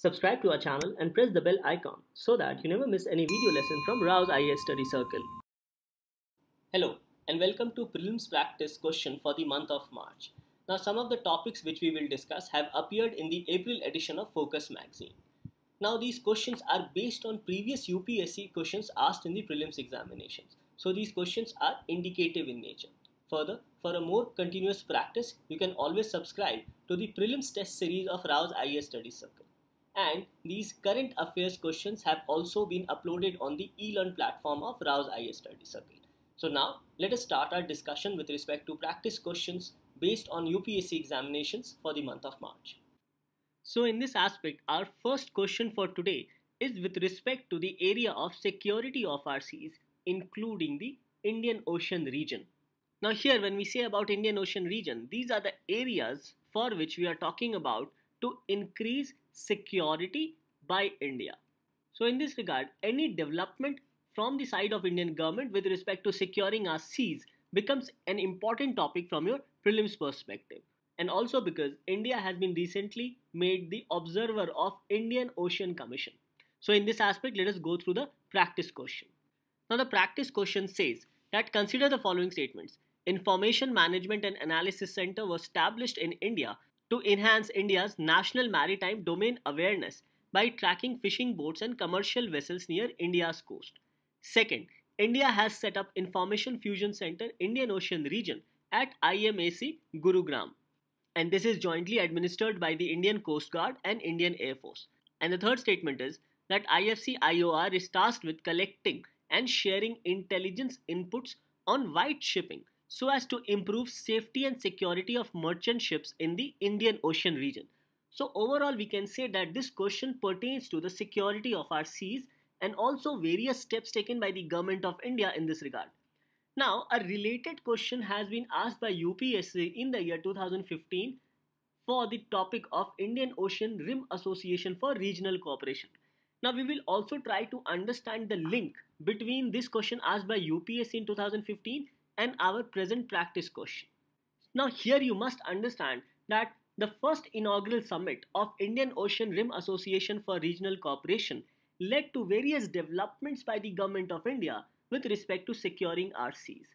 Subscribe to our channel and press the bell icon so that you never miss any video lesson from Rao's IAS Study Circle. Hello and welcome to prelims practice question for the month of March. Now some of the topics which we will discuss have appeared in the April edition of Focus magazine. Now these questions are based on previous UPSC questions asked in the prelims examinations. So these questions are indicative in nature. Further, for a more continuous practice, you can always subscribe to the prelims test series of Rao's IAS Study Circle and these current affairs questions have also been uploaded on the eLearn platform of Rao's IAS Study Circle. So now let us start our discussion with respect to practice questions based on UPSC examinations for the month of March. So in this aspect, our first question for today is with respect to the area of security of our seas, including the Indian Ocean region. Now here, when we say about Indian Ocean region, these are the areas for which we are talking about to increase security by India. So in this regard, any development from the side of Indian government with respect to securing our seas becomes an important topic from your prelims perspective. And also because India has been recently made the observer of Indian Ocean Commission. So in this aspect, let us go through the practice question. Now the practice question says that consider the following statements. Information Management and Analysis Center was established in India to enhance India's national maritime domain awareness by tracking fishing boats and commercial vessels near India's coast. Second, India has set up Information Fusion Center Indian Ocean Region at IMAC Gurugram and this is jointly administered by the Indian Coast Guard and Indian Air Force. And the third statement is that IFC IOR is tasked with collecting and sharing intelligence inputs on white shipping so as to improve safety and security of merchant ships in the Indian Ocean region. So overall we can say that this question pertains to the security of our seas and also various steps taken by the government of India in this regard. Now a related question has been asked by UPSC in the year 2015 for the topic of Indian Ocean Rim Association for Regional Cooperation. Now we will also try to understand the link between this question asked by UPSC in 2015 and our present practice question. Now here you must understand that the first inaugural summit of Indian Ocean Rim Association for Regional Cooperation led to various developments by the government of India with respect to securing our seas.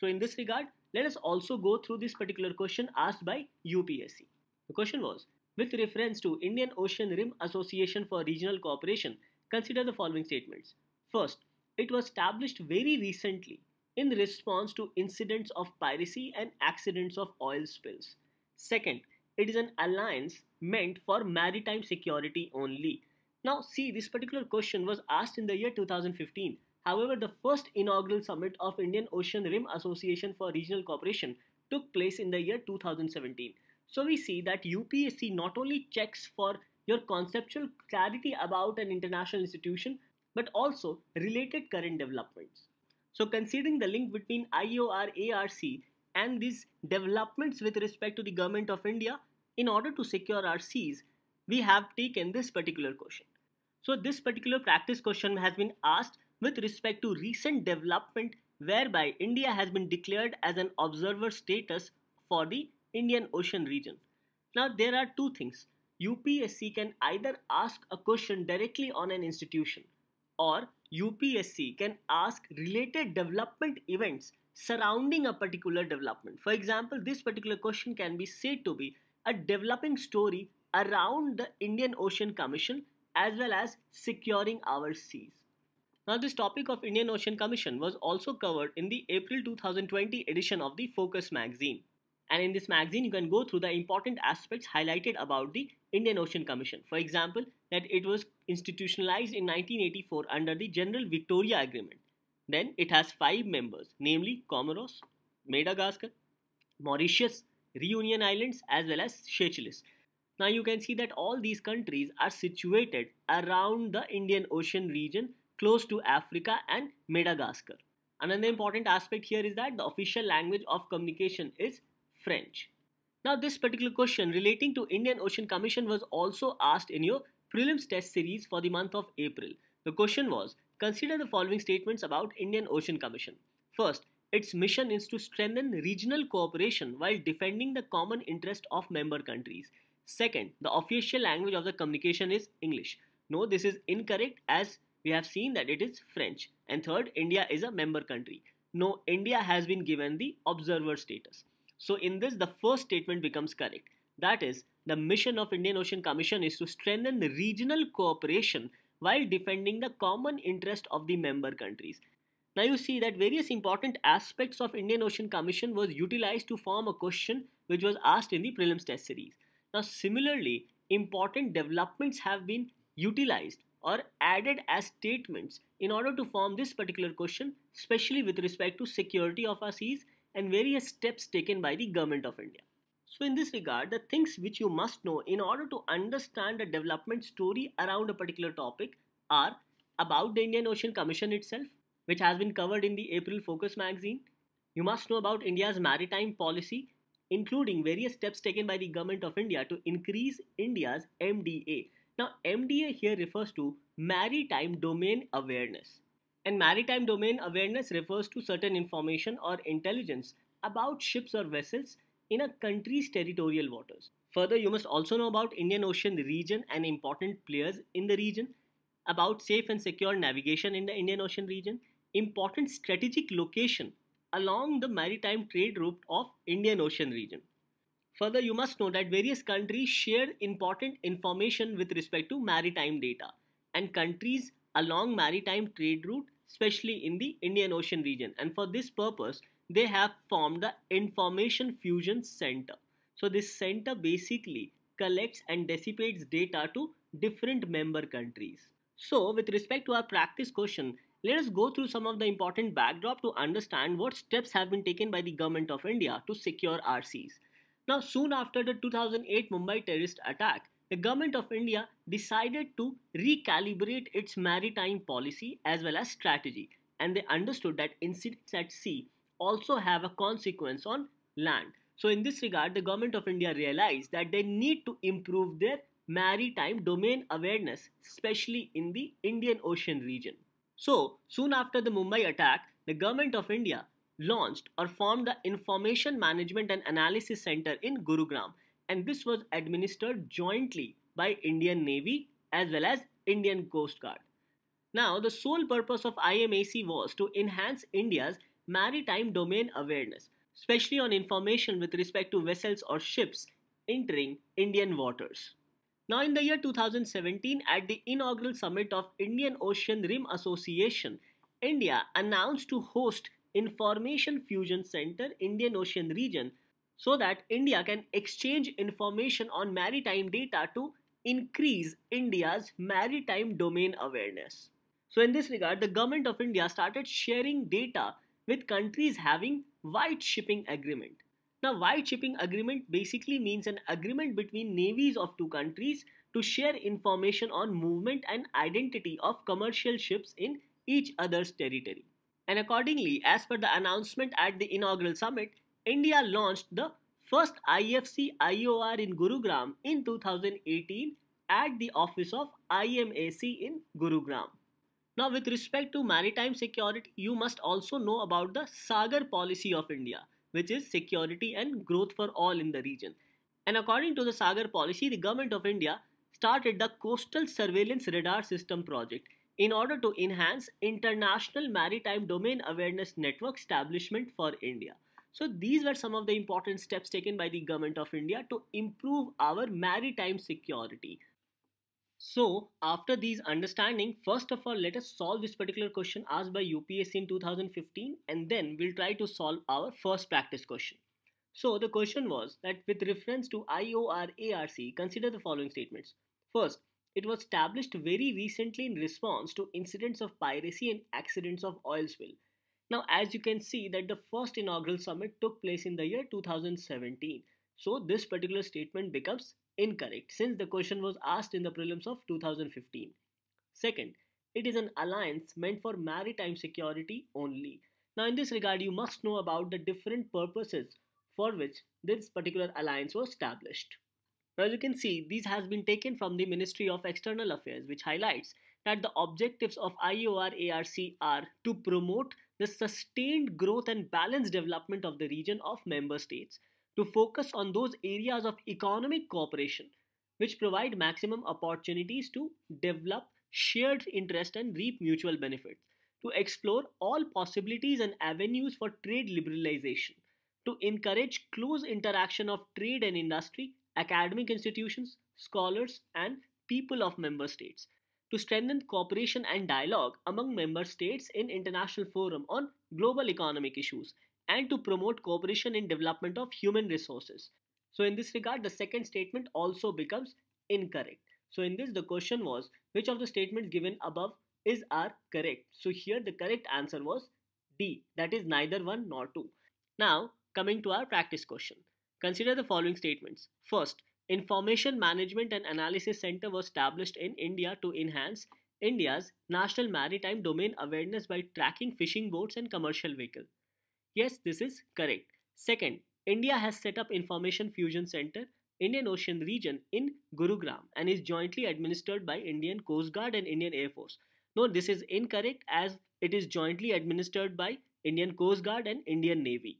So in this regard, let us also go through this particular question asked by UPSC. The question was, with reference to Indian Ocean Rim Association for Regional Cooperation, consider the following statements. First, it was established very recently in response to incidents of piracy and accidents of oil spills. Second, it is an alliance meant for maritime security only. Now see, this particular question was asked in the year 2015. However, the first inaugural summit of Indian Ocean Rim Association for Regional Cooperation took place in the year 2017. So we see that UPSC not only checks for your conceptual clarity about an international institution, but also related current developments. So considering the link between IORARC and these developments with respect to the government of India, in order to secure our seas, we have taken this particular question. So this particular practice question has been asked with respect to recent development whereby India has been declared as an observer status for the Indian Ocean region. Now there are two things. UPSC can either ask a question directly on an institution or UPSC can ask related development events surrounding a particular development. For example, this particular question can be said to be a developing story around the Indian Ocean Commission as well as securing our seas. Now this topic of Indian Ocean Commission was also covered in the April 2020 edition of the Focus magazine. And in this magazine, you can go through the important aspects highlighted about the Indian Ocean Commission. For example, that it was institutionalized in 1984 under the General Victoria Agreement. Then it has five members, namely Comoros, Madagascar, Mauritius, Reunion Islands, as well as Seychelles. Now you can see that all these countries are situated around the Indian Ocean region close to Africa and Madagascar. Another important aspect here is that the official language of communication is French. Now this particular question relating to Indian Ocean Commission was also asked in your prelims test series for the month of April. The question was, consider the following statements about Indian Ocean Commission. First, its mission is to strengthen regional cooperation while defending the common interest of member countries. Second, the official language of the communication is English. No, this is incorrect as we have seen that it is French. And third, India is a member country. No, India has been given the observer status. So in this, the first statement becomes correct. That is, the mission of Indian Ocean Commission is to strengthen regional cooperation while defending the common interest of the member countries. Now you see that various important aspects of Indian Ocean Commission was utilized to form a question which was asked in the prelims test series. Now similarly, important developments have been utilized or added as statements in order to form this particular question, especially with respect to security of our seas and various steps taken by the government of India. So in this regard, the things which you must know in order to understand the development story around a particular topic are about the Indian Ocean Commission itself, which has been covered in the April Focus magazine. You must know about India's maritime policy, including various steps taken by the government of India to increase India's MDA. Now, MDA here refers to Maritime Domain Awareness. And maritime domain awareness refers to certain information or intelligence about ships or vessels in a country's territorial waters. Further, you must also know about Indian Ocean region and important players in the region, about safe and secure navigation in the Indian Ocean region, important strategic location along the maritime trade route of Indian Ocean region. Further, you must know that various countries share important information with respect to maritime data and countries along maritime trade route especially in the Indian Ocean region. And for this purpose, they have formed the Information Fusion Center. So this center basically collects and dissipates data to different member countries. So with respect to our practice question, let us go through some of the important backdrop to understand what steps have been taken by the government of India to secure RCs. Now soon after the 2008 Mumbai terrorist attack, the Government of India decided to recalibrate its maritime policy as well as strategy, and they understood that incidents at sea also have a consequence on land. So, in this regard, the Government of India realized that they need to improve their maritime domain awareness, especially in the Indian Ocean region. So, soon after the Mumbai attack, the Government of India launched or formed the Information Management and Analysis Center in Gurugram and this was administered jointly by Indian Navy as well as Indian Coast Guard. Now, the sole purpose of IMAC was to enhance India's maritime domain awareness, especially on information with respect to vessels or ships entering Indian waters. Now, in the year 2017, at the inaugural summit of Indian Ocean Rim Association, India announced to host Information Fusion Center Indian Ocean Region so that India can exchange information on maritime data to increase India's maritime domain awareness. So in this regard, the government of India started sharing data with countries having white shipping agreement. Now white shipping agreement basically means an agreement between navies of two countries to share information on movement and identity of commercial ships in each other's territory. And accordingly, as per the announcement at the inaugural summit, India launched the first IFC IOR in Gurugram in 2018 at the office of IMAC in Gurugram. Now, with respect to maritime security, you must also know about the Sagar policy of India, which is security and growth for all in the region. And according to the Sagar policy, the government of India started the Coastal Surveillance Radar System project in order to enhance international maritime domain awareness network establishment for India. So these were some of the important steps taken by the government of India to improve our maritime security. So after these understanding, first of all, let us solve this particular question asked by UPSC in 2015 and then we'll try to solve our first practice question. So the question was that with reference to IORARC, consider the following statements. First, it was established very recently in response to incidents of piracy and accidents of oil spill. Now, as you can see that the first inaugural summit took place in the year 2017. So this particular statement becomes incorrect since the question was asked in the prelims of 2015. Second, it is an alliance meant for maritime security only. Now in this regard, you must know about the different purposes for which this particular alliance was established. Now as you can see, these has been taken from the Ministry of External Affairs which highlights that the objectives of IORARC are to promote the sustained growth and balanced development of the region of member states to focus on those areas of economic cooperation which provide maximum opportunities to develop shared interest and reap mutual benefits, to explore all possibilities and avenues for trade liberalization, to encourage close interaction of trade and industry, academic institutions, scholars, and people of member states, to strengthen cooperation and dialogue among member states in international forum on global economic issues and to promote cooperation in development of human resources. So in this regard, the second statement also becomes incorrect. So in this, the question was, which of the statements given above is are correct? So here the correct answer was D, that is neither one nor two. Now, coming to our practice question. Consider the following statements. First, Information Management and Analysis Center was established in India to enhance India's national maritime domain awareness by tracking fishing boats and commercial vehicles. Yes, this is correct. Second, India has set up Information Fusion Center Indian Ocean region in Gurugram and is jointly administered by Indian Coast Guard and Indian Air Force. No, this is incorrect as it is jointly administered by Indian Coast Guard and Indian Navy.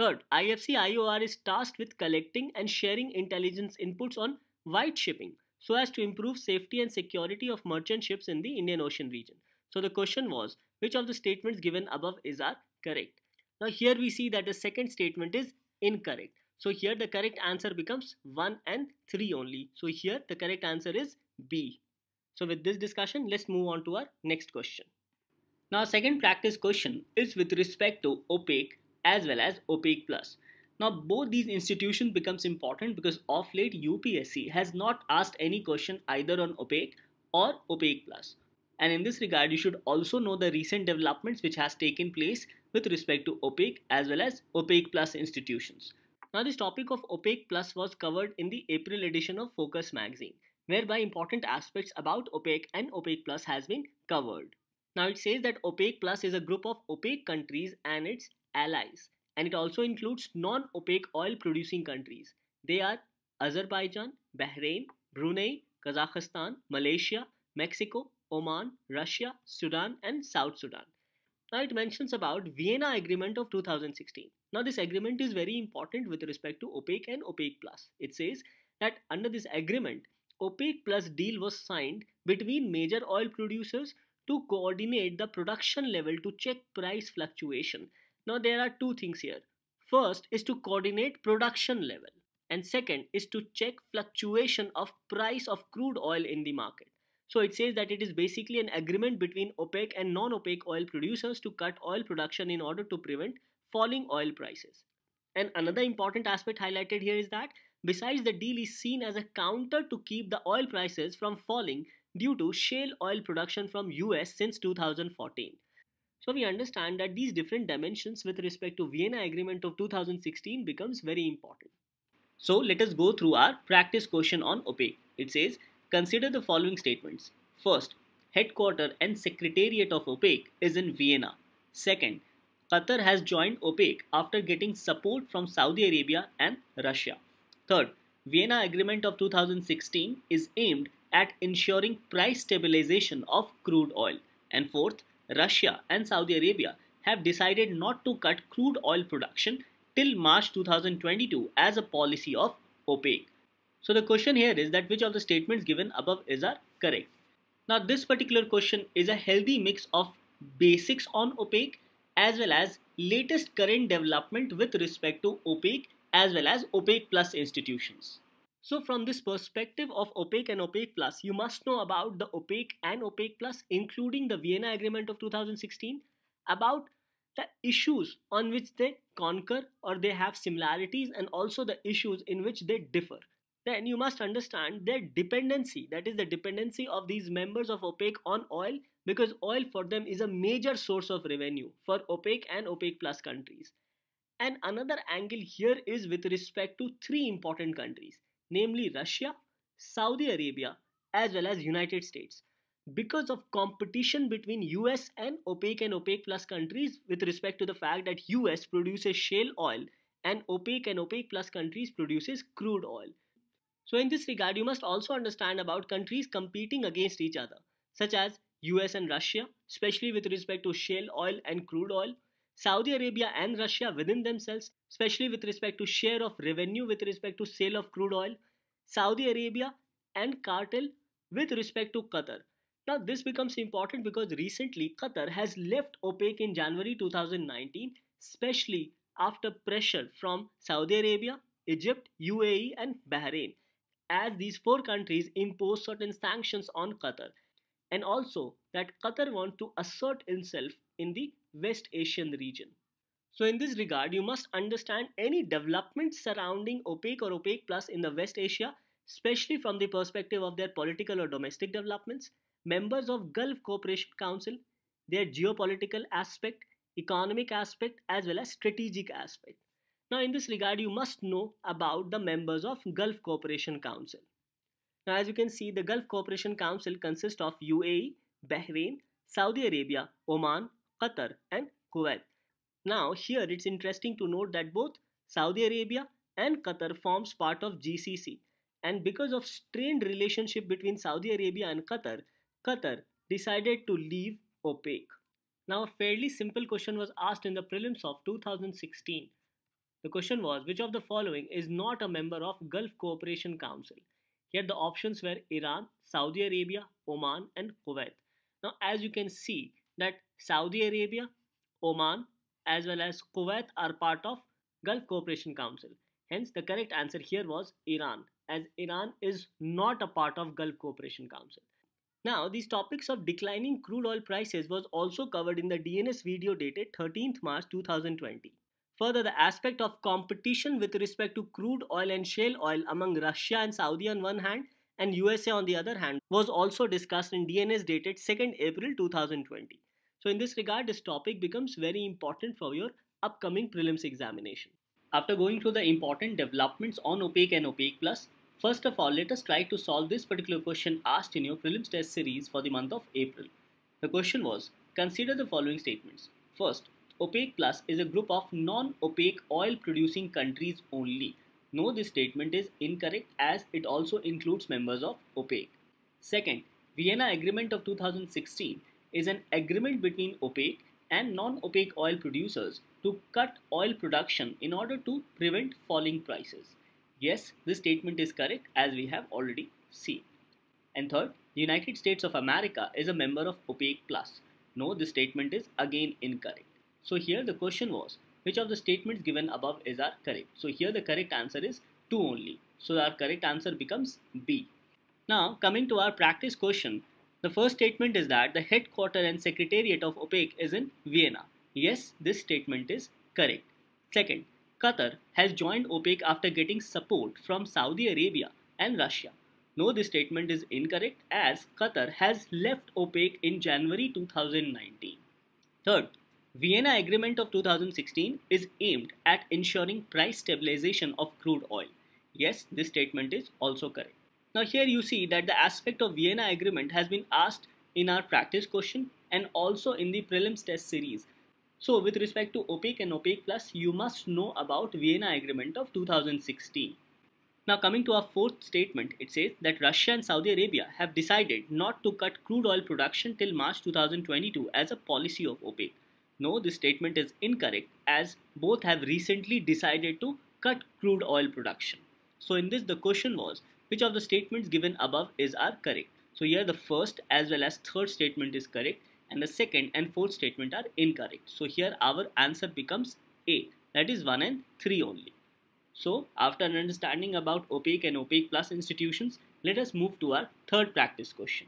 Third, IFC IOR is tasked with collecting and sharing intelligence inputs on white shipping so as to improve safety and security of merchant ships in the Indian Ocean region. So the question was, which of the statements given above is are correct? Now here we see that the second statement is incorrect. So here the correct answer becomes 1 and 3 only. So here the correct answer is B. So with this discussion, let's move on to our next question. Now second practice question is with respect to opaque as well as Opaque Plus. Now both these institutions becomes important because of late UPSC has not asked any question either on Opaque or Opaque Plus. And in this regard, you should also know the recent developments which has taken place with respect to Opaque as well as Opaque Plus institutions. Now this topic of Opaque Plus was covered in the April edition of Focus magazine, whereby important aspects about Opaque and Opaque Plus has been covered. Now it says that OPEC Plus is a group of opaque countries and its allies, and it also includes non OPEC oil producing countries. They are Azerbaijan, Bahrain, Brunei, Kazakhstan, Malaysia, Mexico, Oman, Russia, Sudan, and South Sudan. Now it mentions about Vienna Agreement of 2016. Now this agreement is very important with respect to OPEC and OPEC Plus. It says that under this agreement, OPEC Plus deal was signed between major oil producers to coordinate the production level to check price fluctuation now there are two things here. First is to coordinate production level and second is to check fluctuation of price of crude oil in the market. So it says that it is basically an agreement between OPEC and non-OPEC oil producers to cut oil production in order to prevent falling oil prices. And another important aspect highlighted here is that besides the deal is seen as a counter to keep the oil prices from falling due to shale oil production from US since 2014. So we understand that these different dimensions with respect to Vienna Agreement of 2016 becomes very important. So let us go through our practice question on OPEC. It says, consider the following statements. First, headquarters and secretariat of OPEC is in Vienna. Second, Qatar has joined OPEC after getting support from Saudi Arabia and Russia. Third, Vienna Agreement of 2016 is aimed at ensuring price stabilization of crude oil. And fourth, Russia and Saudi Arabia have decided not to cut crude oil production till March 2022 as a policy of OPEC. So the question here is that which of the statements given above is are correct. Now this particular question is a healthy mix of basics on OPEC as well as latest current development with respect to OPEC as well as OPEC plus institutions. So from this perspective of opaque and opaque plus, you must know about the opaque and opaque plus, including the Vienna Agreement of 2016, about the issues on which they concur or they have similarities and also the issues in which they differ. Then you must understand their dependency, that is the dependency of these members of OPEC on oil because oil for them is a major source of revenue for OPEC and OPEC plus countries. And another angle here is with respect to three important countries namely Russia, Saudi Arabia, as well as United States because of competition between US and OPEC and OPEC plus countries with respect to the fact that US produces shale oil and OPEC and OPEC plus countries produces crude oil. So in this regard you must also understand about countries competing against each other such as US and Russia especially with respect to shale oil and crude oil Saudi Arabia and Russia within themselves, especially with respect to share of revenue with respect to sale of crude oil, Saudi Arabia and cartel with respect to Qatar. Now this becomes important because recently Qatar has left OPEC in January 2019, especially after pressure from Saudi Arabia, Egypt, UAE and Bahrain as these four countries impose certain sanctions on Qatar and also that Qatar wants to assert itself in the West Asian region. So in this regard, you must understand any development surrounding OPEC or OPEC Plus in the West Asia, especially from the perspective of their political or domestic developments, members of Gulf Cooperation Council, their geopolitical aspect, economic aspect, as well as strategic aspect. Now in this regard, you must know about the members of Gulf Cooperation Council. Now as you can see, the Gulf Cooperation Council consists of UAE, Bahrain, Saudi Arabia, Oman, Qatar, and Kuwait. Now here it's interesting to note that both Saudi Arabia and Qatar forms part of GCC and because of strained relationship between Saudi Arabia and Qatar, Qatar decided to leave OPEC. Now a fairly simple question was asked in the prelims of 2016. The question was which of the following is not a member of Gulf Cooperation Council? Here the options were Iran, Saudi Arabia, Oman and Kuwait. Now as you can see that Saudi Arabia, Oman, as well as Kuwait are part of Gulf Cooperation Council. Hence, the correct answer here was Iran, as Iran is not a part of Gulf Cooperation Council. Now, these topics of declining crude oil prices was also covered in the DNS video dated 13th March 2020. Further, the aspect of competition with respect to crude oil and shale oil among Russia and Saudi on one hand and USA on the other hand was also discussed in DNS dated 2nd April 2020. So in this regard, this topic becomes very important for your upcoming prelims examination. After going through the important developments on opaque and opaque plus, first of all, let us try to solve this particular question asked in your prelims test series for the month of April. The question was, consider the following statements. First, opaque plus is a group of non-opaque oil producing countries only. No, this statement is incorrect as it also includes members of OPEC. Second, Vienna Agreement of 2016 is an agreement between opaque and non-opaque oil producers to cut oil production in order to prevent falling prices. Yes, this statement is correct as we have already seen. And third, the United States of America is a member of OPEC Plus. No, this statement is again incorrect. So here the question was, which of the statements given above is are correct? So here the correct answer is 2 only. So our correct answer becomes B. Now coming to our practice question, the first statement is that the headquarters and secretariat of OPEC is in Vienna. Yes, this statement is correct. Second, Qatar has joined OPEC after getting support from Saudi Arabia and Russia. No, this statement is incorrect as Qatar has left OPEC in January 2019. Third, Vienna Agreement of 2016 is aimed at ensuring price stabilization of crude oil. Yes, this statement is also correct. Now here you see that the aspect of Vienna Agreement has been asked in our practice question and also in the prelims test series. So with respect to opaque and opaque plus, you must know about Vienna Agreement of 2016. Now coming to our fourth statement, it says that Russia and Saudi Arabia have decided not to cut crude oil production till March 2022 as a policy of OPEC. No, this statement is incorrect as both have recently decided to cut crude oil production. So in this the question was which of the statements given above is are correct? So here the first as well as third statement is correct and the second and fourth statement are incorrect. So here our answer becomes A that is 1 and 3 only. So after understanding about opaque and opaque plus institutions, let us move to our third practice question.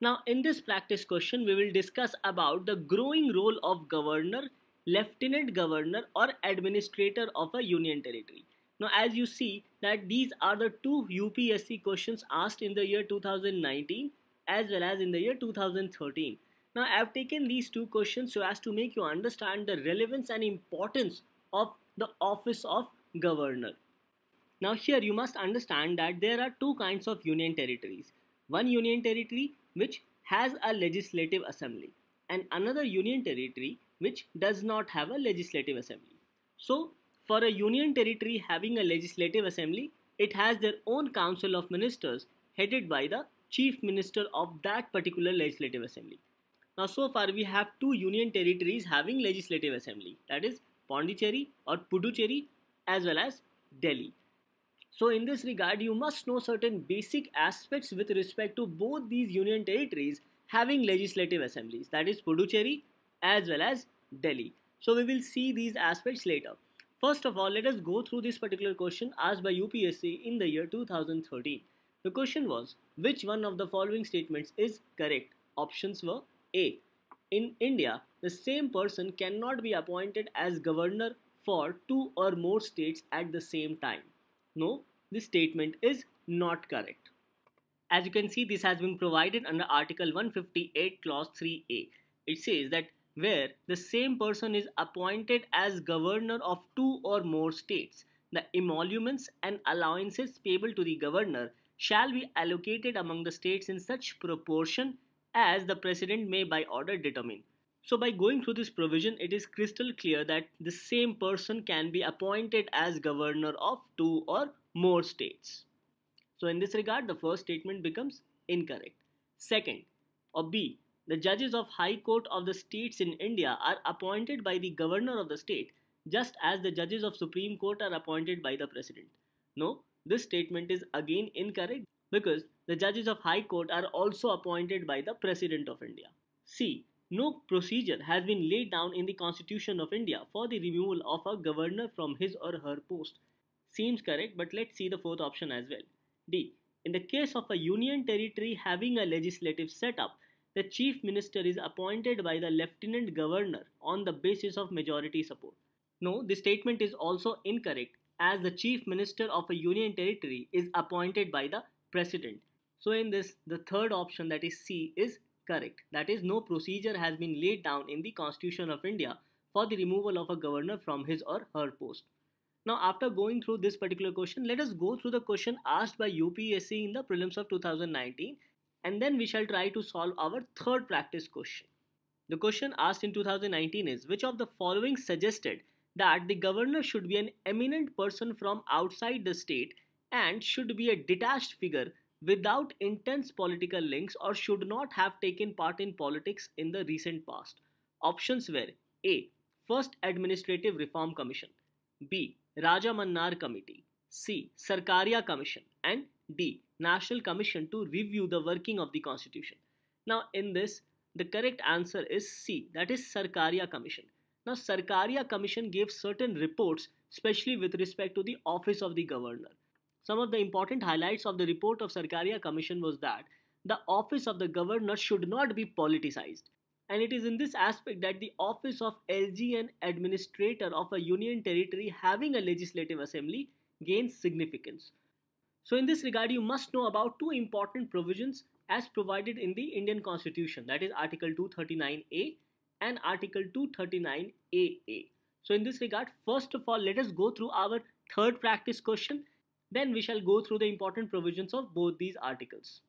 Now in this practice question, we will discuss about the growing role of governor, lieutenant governor or administrator of a union territory. Now as you see that these are the two UPSC questions asked in the year 2019 as well as in the year 2013. Now I have taken these two questions so as to make you understand the relevance and importance of the office of governor. Now here you must understand that there are two kinds of union territories. One union territory which has a legislative assembly and another union territory which does not have a legislative assembly. So for a union territory having a legislative assembly, it has their own council of ministers headed by the chief minister of that particular legislative assembly. Now so far we have two union territories having legislative assembly that is Pondicherry or Puducherry as well as Delhi. So in this regard you must know certain basic aspects with respect to both these union territories having legislative assemblies that is Puducherry as well as Delhi. So we will see these aspects later. First of all, let us go through this particular question asked by UPSC in the year 2013. The question was, which one of the following statements is correct? Options were A. In India, the same person cannot be appointed as governor for two or more states at the same time. No, this statement is not correct. As you can see, this has been provided under Article 158, Clause 3a. It says that where the same person is appointed as governor of two or more states. The emoluments and allowances payable to the governor shall be allocated among the states in such proportion as the president may by order determine. So by going through this provision, it is crystal clear that the same person can be appointed as governor of two or more states. So in this regard, the first statement becomes incorrect. Second, or B, the judges of High Court of the states in India are appointed by the governor of the state, just as the judges of Supreme Court are appointed by the president. No, this statement is again incorrect because the judges of High Court are also appointed by the president of India. C. No procedure has been laid down in the Constitution of India for the removal of a governor from his or her post. Seems correct, but let's see the fourth option as well. D. In the case of a union territory having a legislative setup, the chief minister is appointed by the lieutenant governor on the basis of majority support. No, the statement is also incorrect as the chief minister of a union territory is appointed by the president. So in this, the third option that is C is correct. That is, no procedure has been laid down in the constitution of India for the removal of a governor from his or her post. Now after going through this particular question, let us go through the question asked by UPSC in the prelims of 2019 and then we shall try to solve our third practice question. The question asked in 2019 is which of the following suggested that the governor should be an eminent person from outside the state and should be a detached figure without intense political links or should not have taken part in politics in the recent past. Options were A. First Administrative Reform Commission, B. Raja Mannar Committee, C. Sarkaria Commission, and D. National Commission to review the working of the constitution. Now in this, the correct answer is C, that is Sarkaria Commission. Now Sarkaria Commission gave certain reports, especially with respect to the office of the governor. Some of the important highlights of the report of Sarkaria Commission was that the office of the governor should not be politicized. And it is in this aspect that the office of LG and administrator of a union territory having a legislative assembly gains significance. So in this regard, you must know about two important provisions as provided in the Indian Constitution, that is Article 239A and Article 239AA. So in this regard, first of all, let us go through our third practice question. Then we shall go through the important provisions of both these articles.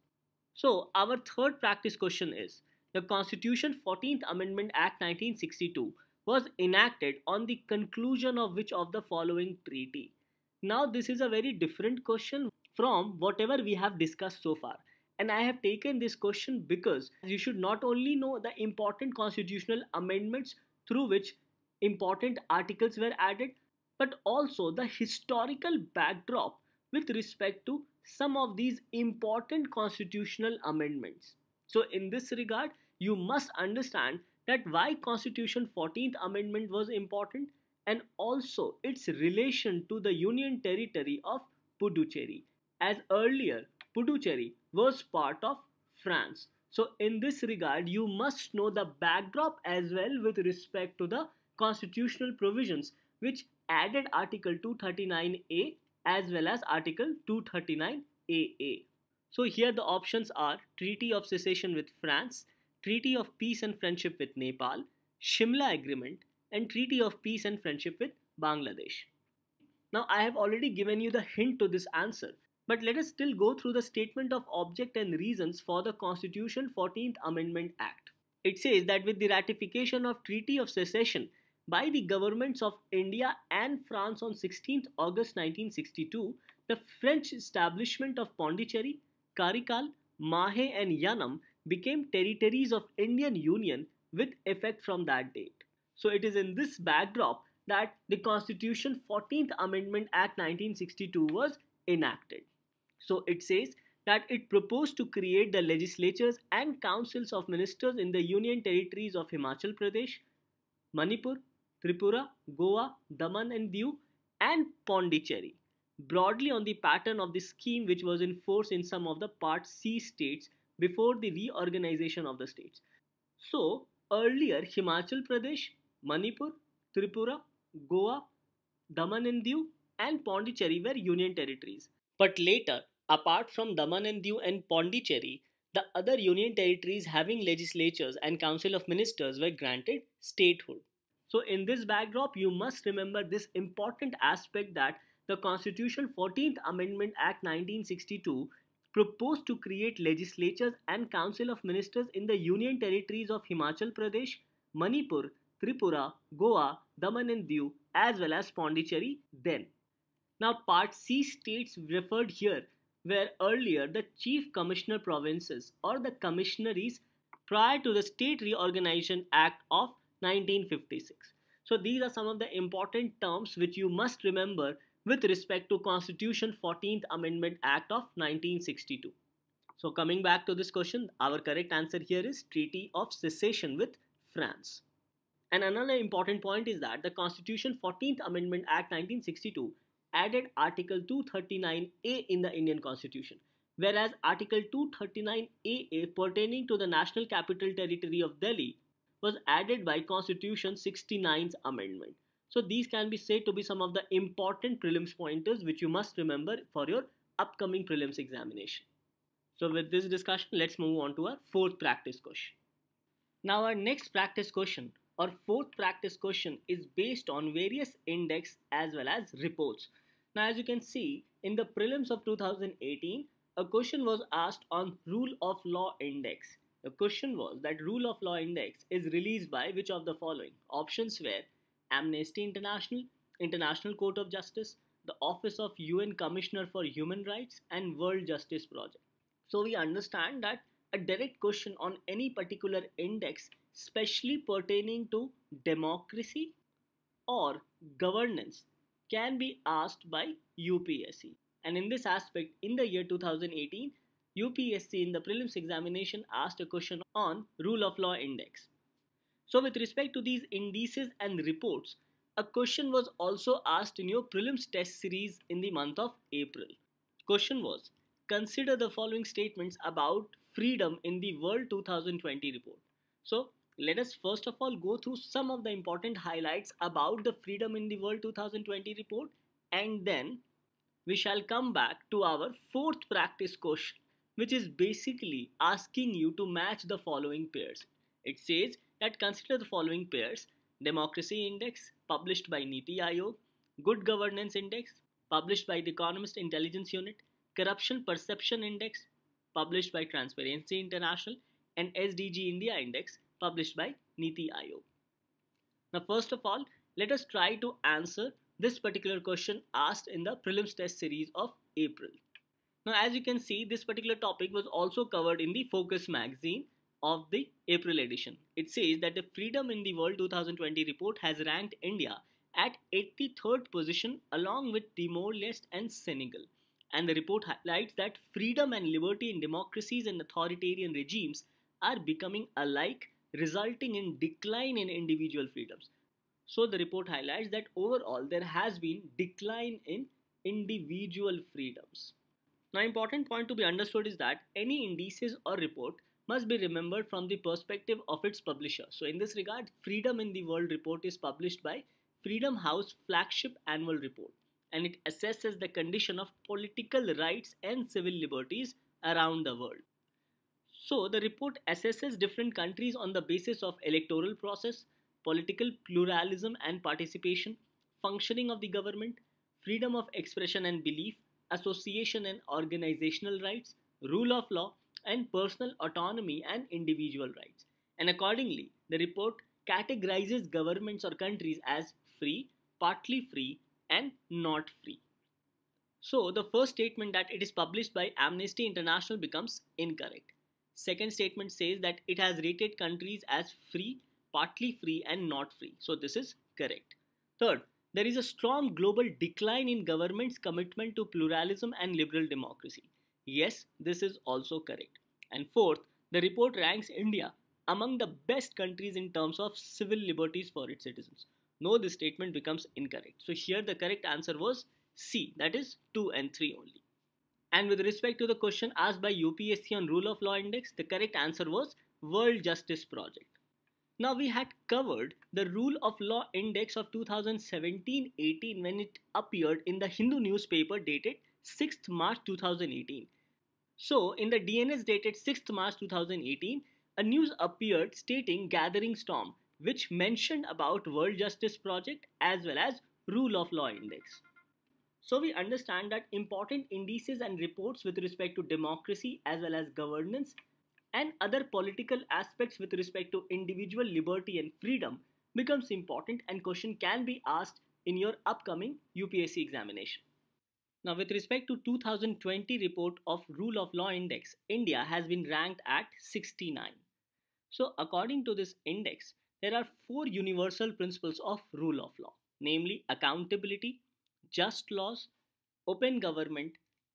So our third practice question is, the Constitution 14th Amendment Act 1962 was enacted on the conclusion of which of the following treaty? Now this is a very different question from whatever we have discussed so far. And I have taken this question because you should not only know the important constitutional amendments through which important articles were added, but also the historical backdrop with respect to some of these important constitutional amendments. So in this regard, you must understand that why Constitution 14th Amendment was important and also its relation to the Union Territory of Puducherry as earlier Puducherry was part of France. So in this regard, you must know the backdrop as well with respect to the constitutional provisions which added Article 239A as well as Article 239AA. So here the options are Treaty of Cessation with France, Treaty of Peace and Friendship with Nepal, Shimla Agreement and Treaty of Peace and Friendship with Bangladesh. Now I have already given you the hint to this answer but let us still go through the statement of object and reasons for the Constitution 14th Amendment Act. It says that with the ratification of Treaty of Secession by the governments of India and France on 16th August 1962, the French establishment of Pondicherry, Karikal, Mahe and Yanam became territories of Indian Union with effect from that date. So it is in this backdrop that the Constitution 14th Amendment Act 1962 was enacted. So it says that it proposed to create the legislatures and councils of ministers in the union territories of Himachal Pradesh, Manipur, Tripura, Goa, Daman and Diu and Pondicherry, broadly on the pattern of the scheme which was in force in some of the Part C states before the reorganization of the states. So earlier Himachal Pradesh, Manipur, Tripura, Goa, Daman and Diu and Pondicherry were union territories. But later, apart from Daman and Diu and Pondicherry, the other union territories having legislatures and council of ministers were granted statehood. So in this backdrop, you must remember this important aspect that the Constitution 14th Amendment Act 1962 proposed to create legislatures and council of ministers in the union territories of Himachal Pradesh, Manipur, Tripura, Goa, Daman and Diu as well as Pondicherry then. Now part C states referred here were earlier the chief commissioner provinces or the commissionaries prior to the State Reorganization Act of 1956. So these are some of the important terms which you must remember with respect to Constitution 14th Amendment Act of 1962. So coming back to this question, our correct answer here is Treaty of Cessation with France. And another important point is that the Constitution 14th Amendment Act 1962 added Article 239A in the Indian Constitution, whereas Article 239AA pertaining to the National Capital Territory of Delhi was added by Constitution 69's amendment. So these can be said to be some of the important prelims pointers which you must remember for your upcoming prelims examination. So with this discussion, let's move on to our fourth practice question. Now our next practice question or fourth practice question is based on various index as well as reports. Now as you can see, in the prelims of 2018, a question was asked on rule of law index. The question was that rule of law index is released by which of the following? Options were Amnesty International, International Court of Justice, the Office of UN Commissioner for Human Rights and World Justice Project. So we understand that a direct question on any particular index specially pertaining to democracy or governance can be asked by UPSC. And in this aspect, in the year 2018, UPSC in the prelims examination asked a question on rule of law index. So with respect to these indices and reports, a question was also asked in your prelims test series in the month of April. Question was, consider the following statements about freedom in the World 2020 report. So let us first of all go through some of the important highlights about the Freedom in the World 2020 report and then we shall come back to our fourth practice question which is basically asking you to match the following pairs. It says that consider the following pairs Democracy Index published by Niti Aayog, Good Governance Index published by the Economist Intelligence Unit, Corruption Perception Index published by Transparency International and SDG India Index published by Niti Aayog. Now first of all, let us try to answer this particular question asked in the prelims test series of April. Now as you can see, this particular topic was also covered in the Focus magazine of the April edition. It says that the Freedom in the World 2020 report has ranked India at 83rd position along with Timor-Leste and Senegal. And the report highlights that freedom and liberty in democracies and authoritarian regimes are becoming alike resulting in decline in individual freedoms. So the report highlights that overall there has been decline in individual freedoms. Now important point to be understood is that any indices or report must be remembered from the perspective of its publisher. So in this regard, Freedom in the World report is published by Freedom House flagship annual report and it assesses the condition of political rights and civil liberties around the world. So the report assesses different countries on the basis of electoral process, political pluralism and participation, functioning of the government, freedom of expression and belief, association and organizational rights, rule of law, and personal autonomy and individual rights. And accordingly, the report categorizes governments or countries as free, partly free, and not free. So, the first statement that it is published by Amnesty International becomes incorrect. Second statement says that it has rated countries as free, partly free and not free. So this is correct. Third, there is a strong global decline in government's commitment to pluralism and liberal democracy. Yes, this is also correct. And fourth, the report ranks India among the best countries in terms of civil liberties for its citizens. No, this statement becomes incorrect. So here the correct answer was C, that is 2 and 3 only. And with respect to the question asked by UPSC on Rule of Law Index, the correct answer was World Justice Project. Now we had covered the Rule of Law Index of 2017-18 when it appeared in the Hindu newspaper dated 6th March 2018. So in the DNS dated 6th March 2018, a news appeared stating Gathering Storm which mentioned about World Justice Project as well as Rule of Law Index. So we understand that important indices and reports with respect to democracy as well as governance and other political aspects with respect to individual liberty and freedom becomes important and question can be asked in your upcoming UPSC examination. Now with respect to 2020 report of Rule of Law Index, India has been ranked at 69. So according to this index, there are four universal principles of rule of law, namely accountability, just laws, open government,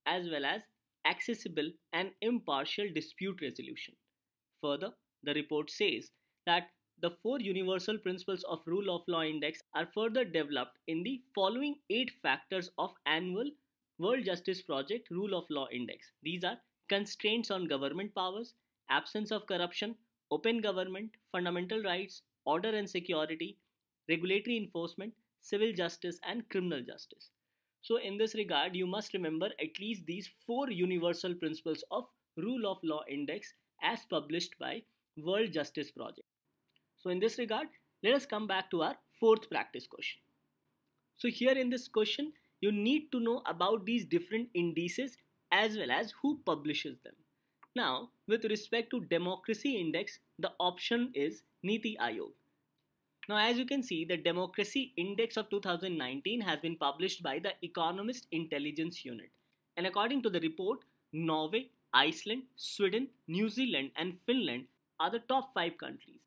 as well as accessible and impartial dispute resolution. Further, the report says that the four universal principles of rule of law index are further developed in the following eight factors of annual World Justice Project Rule of Law Index. These are constraints on government powers, absence of corruption, open government, fundamental rights, order and security, regulatory enforcement, civil justice, and criminal justice. So, in this regard, you must remember at least these four universal principles of Rule of Law Index as published by World Justice Project. So, in this regard, let us come back to our fourth practice question. So, here in this question, you need to know about these different indices as well as who publishes them. Now, with respect to democracy index, the option is Niti Aayog. Now, as you can see, the Democracy Index of 2019 has been published by the Economist Intelligence Unit. And according to the report, Norway, Iceland, Sweden, New Zealand, and Finland are the top five countries.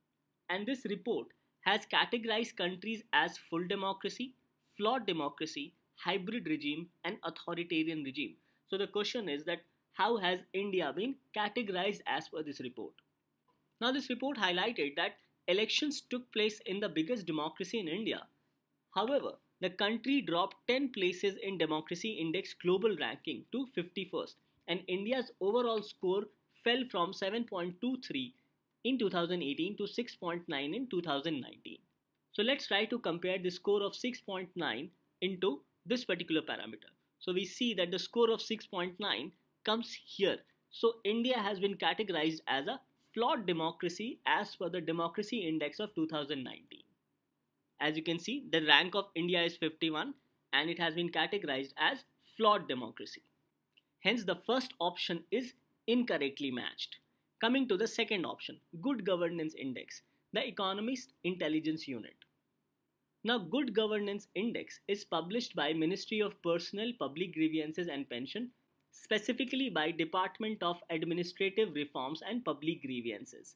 And this report has categorized countries as full democracy, flawed democracy, hybrid regime, and authoritarian regime. So the question is that how has India been categorized as per this report? Now, this report highlighted that elections took place in the biggest democracy in India. However, the country dropped 10 places in Democracy Index global ranking to 51st, and India's overall score fell from 7.23 in 2018 to 6.9 in 2019. So let's try to compare the score of 6.9 into this particular parameter. So we see that the score of 6.9 comes here. So India has been categorized as a flawed democracy as per the Democracy Index of 2019. As you can see, the rank of India is 51 and it has been categorized as flawed democracy. Hence, the first option is incorrectly matched. Coming to the second option, Good Governance Index, the Economist Intelligence Unit. Now, Good Governance Index is published by Ministry of Personal, Public Grievances and Pension specifically by Department of Administrative Reforms and Public Grievances.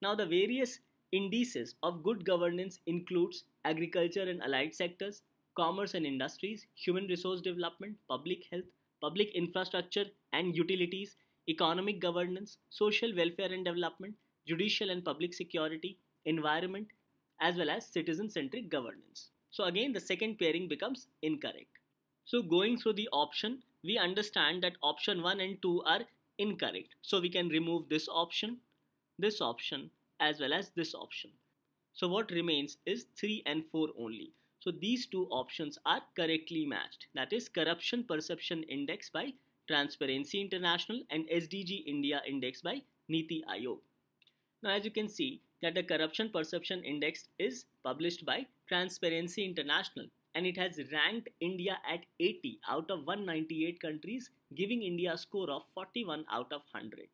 Now the various indices of good governance includes agriculture and allied sectors, commerce and industries, human resource development, public health, public infrastructure and utilities, economic governance, social welfare and development, judicial and public security, environment, as well as citizen-centric governance. So again, the second pairing becomes incorrect. So going through the option, we understand that option 1 and 2 are incorrect. So we can remove this option, this option as well as this option. So what remains is 3 and 4 only. So these two options are correctly matched. That is Corruption Perception Index by Transparency International and SDG India Index by Niti Aayog. Now as you can see that the Corruption Perception Index is published by Transparency International and it has ranked India at 80 out of 198 countries, giving India a score of 41 out of 100.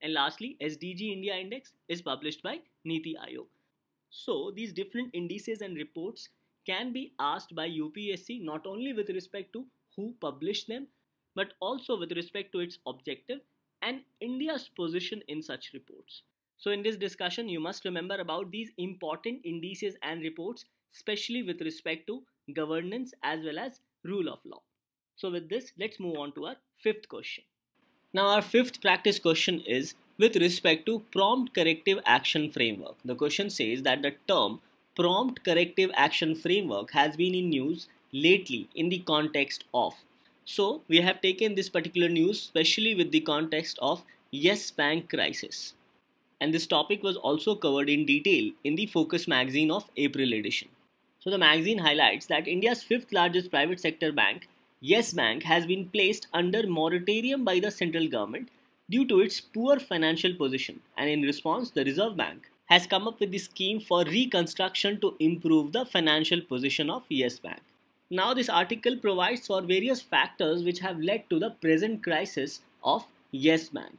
And lastly, SDG India Index is published by Niti Aayog. So these different indices and reports can be asked by UPSC not only with respect to who published them, but also with respect to its objective and India's position in such reports. So in this discussion, you must remember about these important indices and reports, especially with respect to governance as well as rule of law. So with this, let's move on to our fifth question. Now our fifth practice question is with respect to prompt corrective action framework. The question says that the term prompt corrective action framework has been in use lately in the context of. So we have taken this particular news especially with the context of Yes Bank crisis. And this topic was also covered in detail in the Focus magazine of April edition. So the magazine highlights that India's fifth largest private sector bank, Yes Bank, has been placed under moratorium by the central government due to its poor financial position. And in response, the Reserve Bank has come up with the scheme for reconstruction to improve the financial position of Yes Bank. Now this article provides for various factors which have led to the present crisis of Yes Bank.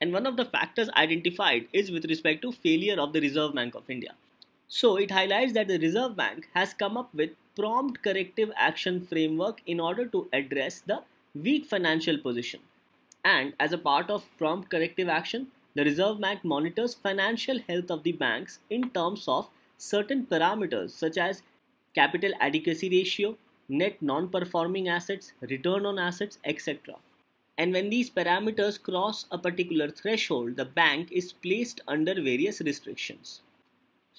And one of the factors identified is with respect to failure of the Reserve Bank of India. So it highlights that the Reserve Bank has come up with prompt corrective action framework in order to address the weak financial position. And as a part of prompt corrective action, the Reserve Bank monitors financial health of the banks in terms of certain parameters such as capital adequacy ratio, net non-performing assets, return on assets, etc. And when these parameters cross a particular threshold, the bank is placed under various restrictions.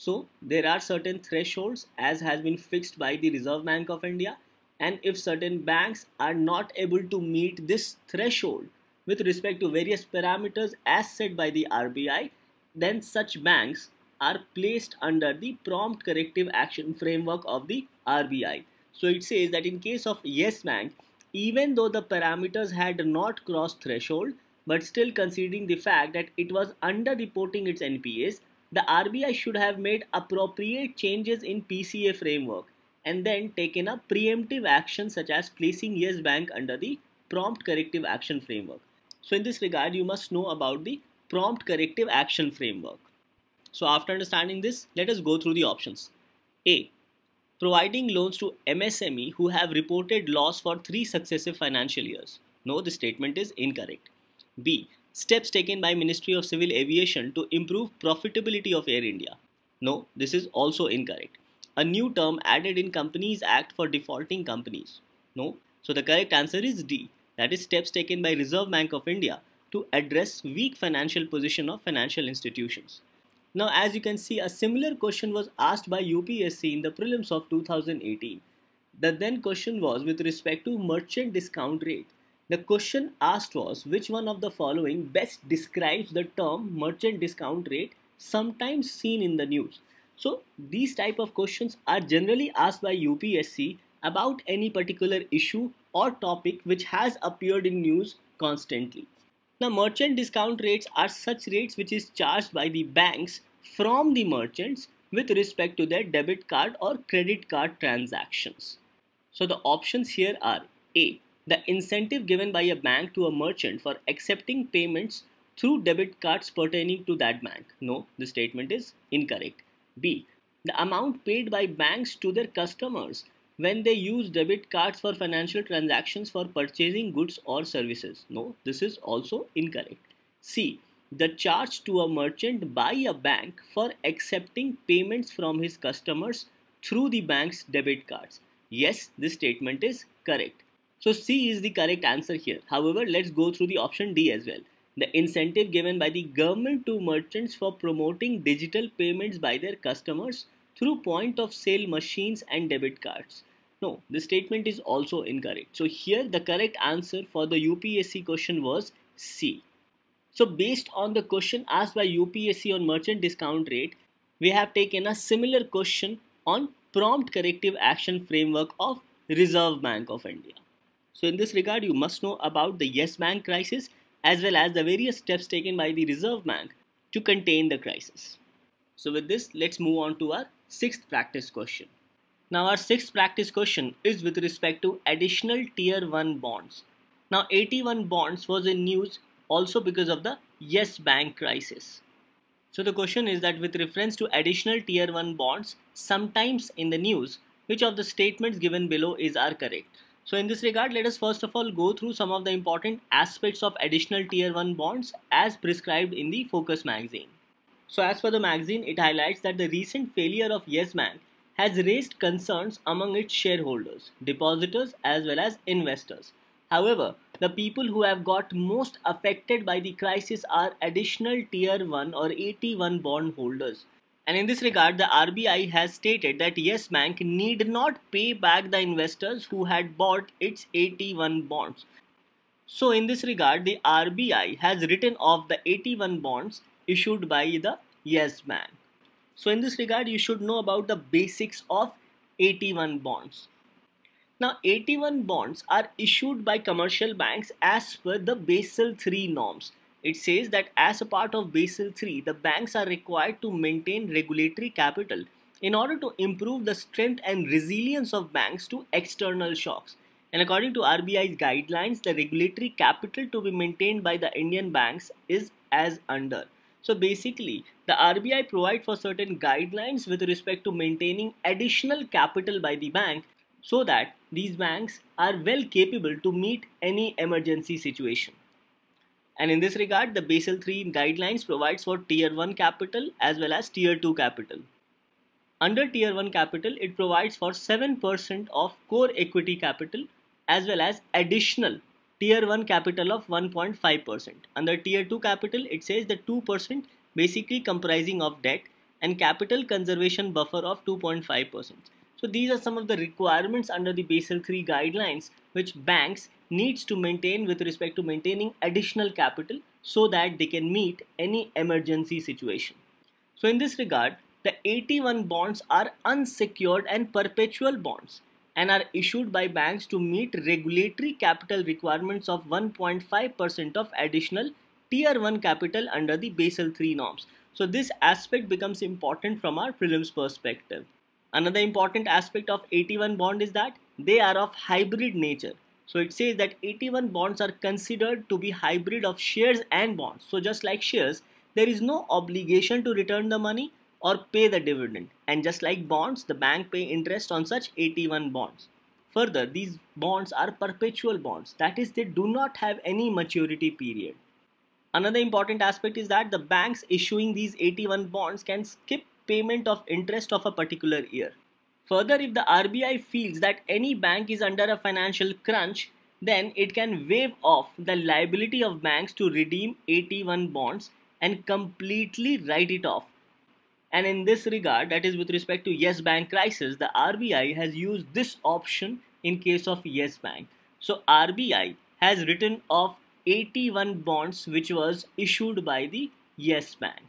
So there are certain thresholds as has been fixed by the Reserve Bank of India and if certain banks are not able to meet this threshold with respect to various parameters as set by the RBI then such banks are placed under the prompt corrective action framework of the RBI. So it says that in case of Yes Bank even though the parameters had not crossed threshold but still considering the fact that it was under reporting its NPAs the RBI should have made appropriate changes in PCA framework and then taken a preemptive action such as placing Yes Bank under the prompt corrective action framework. So in this regard, you must know about the prompt corrective action framework. So after understanding this, let us go through the options. A. Providing loans to MSME who have reported loss for three successive financial years. No, the statement is incorrect. B steps taken by Ministry of Civil Aviation to improve profitability of Air India. No, this is also incorrect. A new term added in Companies Act for defaulting companies. No, so the correct answer is D. That is steps taken by Reserve Bank of India to address weak financial position of financial institutions. Now as you can see a similar question was asked by UPSC in the prelims of 2018. The then question was with respect to merchant discount rate. The question asked was which one of the following best describes the term merchant discount rate sometimes seen in the news. So these type of questions are generally asked by UPSC about any particular issue or topic which has appeared in news constantly. Now merchant discount rates are such rates which is charged by the banks from the merchants with respect to their debit card or credit card transactions. So the options here are A the incentive given by a bank to a merchant for accepting payments through debit cards pertaining to that bank. No, the statement is incorrect. B. The amount paid by banks to their customers when they use debit cards for financial transactions for purchasing goods or services. No, this is also incorrect. C. The charge to a merchant by a bank for accepting payments from his customers through the bank's debit cards. Yes, this statement is correct. So C is the correct answer here. However, let's go through the option D as well. The incentive given by the government to merchants for promoting digital payments by their customers through point of sale machines and debit cards. No, the statement is also incorrect. So here the correct answer for the UPSC question was C. So based on the question asked by UPSC on merchant discount rate, we have taken a similar question on prompt corrective action framework of Reserve Bank of India. So in this regard, you must know about the Yes Bank crisis as well as the various steps taken by the Reserve Bank to contain the crisis. So with this, let's move on to our sixth practice question. Now our sixth practice question is with respect to additional tier 1 bonds. Now 81 bonds was in news also because of the Yes Bank crisis. So the question is that with reference to additional tier 1 bonds sometimes in the news, which of the statements given below is are correct? So in this regard, let us first of all go through some of the important aspects of additional tier 1 bonds as prescribed in the Focus magazine. So as per the magazine, it highlights that the recent failure of Yes Bank has raised concerns among its shareholders, depositors as well as investors. However, the people who have got most affected by the crisis are additional tier 1 or AT1 bond holders and in this regard, the RBI has stated that Yes Bank need not pay back the investors who had bought its 81 bonds. So in this regard, the RBI has written off the 81 bonds issued by the Yes Bank. So in this regard, you should know about the basics of 81 bonds. Now 81 bonds are issued by commercial banks as per the Basel III norms it says that as a part of Basel III, the banks are required to maintain regulatory capital in order to improve the strength and resilience of banks to external shocks. And according to RBI's guidelines, the regulatory capital to be maintained by the Indian banks is as under. So basically, the RBI provide for certain guidelines with respect to maintaining additional capital by the bank so that these banks are well capable to meet any emergency situation. And in this regard, the Basel III guidelines provides for Tier 1 capital as well as Tier 2 capital. Under Tier 1 capital, it provides for 7% of core equity capital as well as additional Tier 1 capital of 1.5%. Under Tier 2 capital, it says the 2% basically comprising of debt and capital conservation buffer of 2.5%. So these are some of the requirements under the Basel III guidelines which banks needs to maintain with respect to maintaining additional capital so that they can meet any emergency situation. So in this regard, the 81 bonds are unsecured and perpetual bonds and are issued by banks to meet regulatory capital requirements of 1.5% of additional tier 1 capital under the Basel III norms. So this aspect becomes important from our prelims perspective. Another important aspect of 81 bond is that they are of hybrid nature so it says that 81 bonds are considered to be hybrid of shares and bonds. So just like shares, there is no obligation to return the money or pay the dividend. And just like bonds, the bank pay interest on such 81 bonds. Further, these bonds are perpetual bonds. That is, they do not have any maturity period. Another important aspect is that the banks issuing these 81 bonds can skip payment of interest of a particular year. Further, if the RBI feels that any bank is under a financial crunch, then it can waive off the liability of banks to redeem 81 bonds and completely write it off. And in this regard, that is with respect to Yes Bank crisis, the RBI has used this option in case of Yes Bank. So RBI has written off 81 bonds which was issued by the Yes Bank.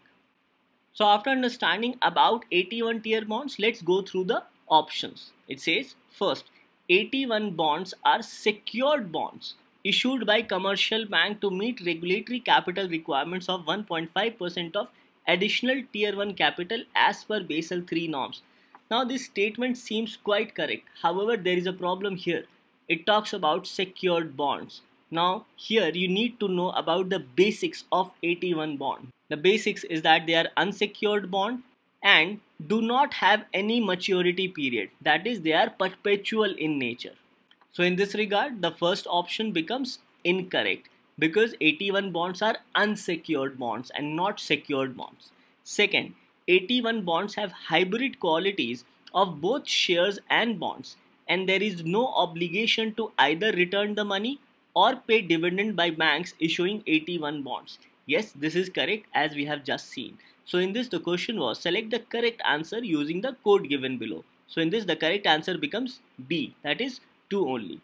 So after understanding about 81 tier bonds, let's go through the options. It says first, 81 bonds are secured bonds issued by commercial bank to meet regulatory capital requirements of 1.5% of additional tier 1 capital as per Basel III norms. Now this statement seems quite correct. However, there is a problem here. It talks about secured bonds. Now here you need to know about the basics of 81 bond. The basics is that they are unsecured bond and do not have any maturity period that is they are perpetual in nature so in this regard the first option becomes incorrect because 81 bonds are unsecured bonds and not secured bonds second 81 bonds have hybrid qualities of both shares and bonds and there is no obligation to either return the money or pay dividend by banks issuing 81 bonds yes this is correct as we have just seen so in this the question was select the correct answer using the code given below. So in this the correct answer becomes B that is 2 only.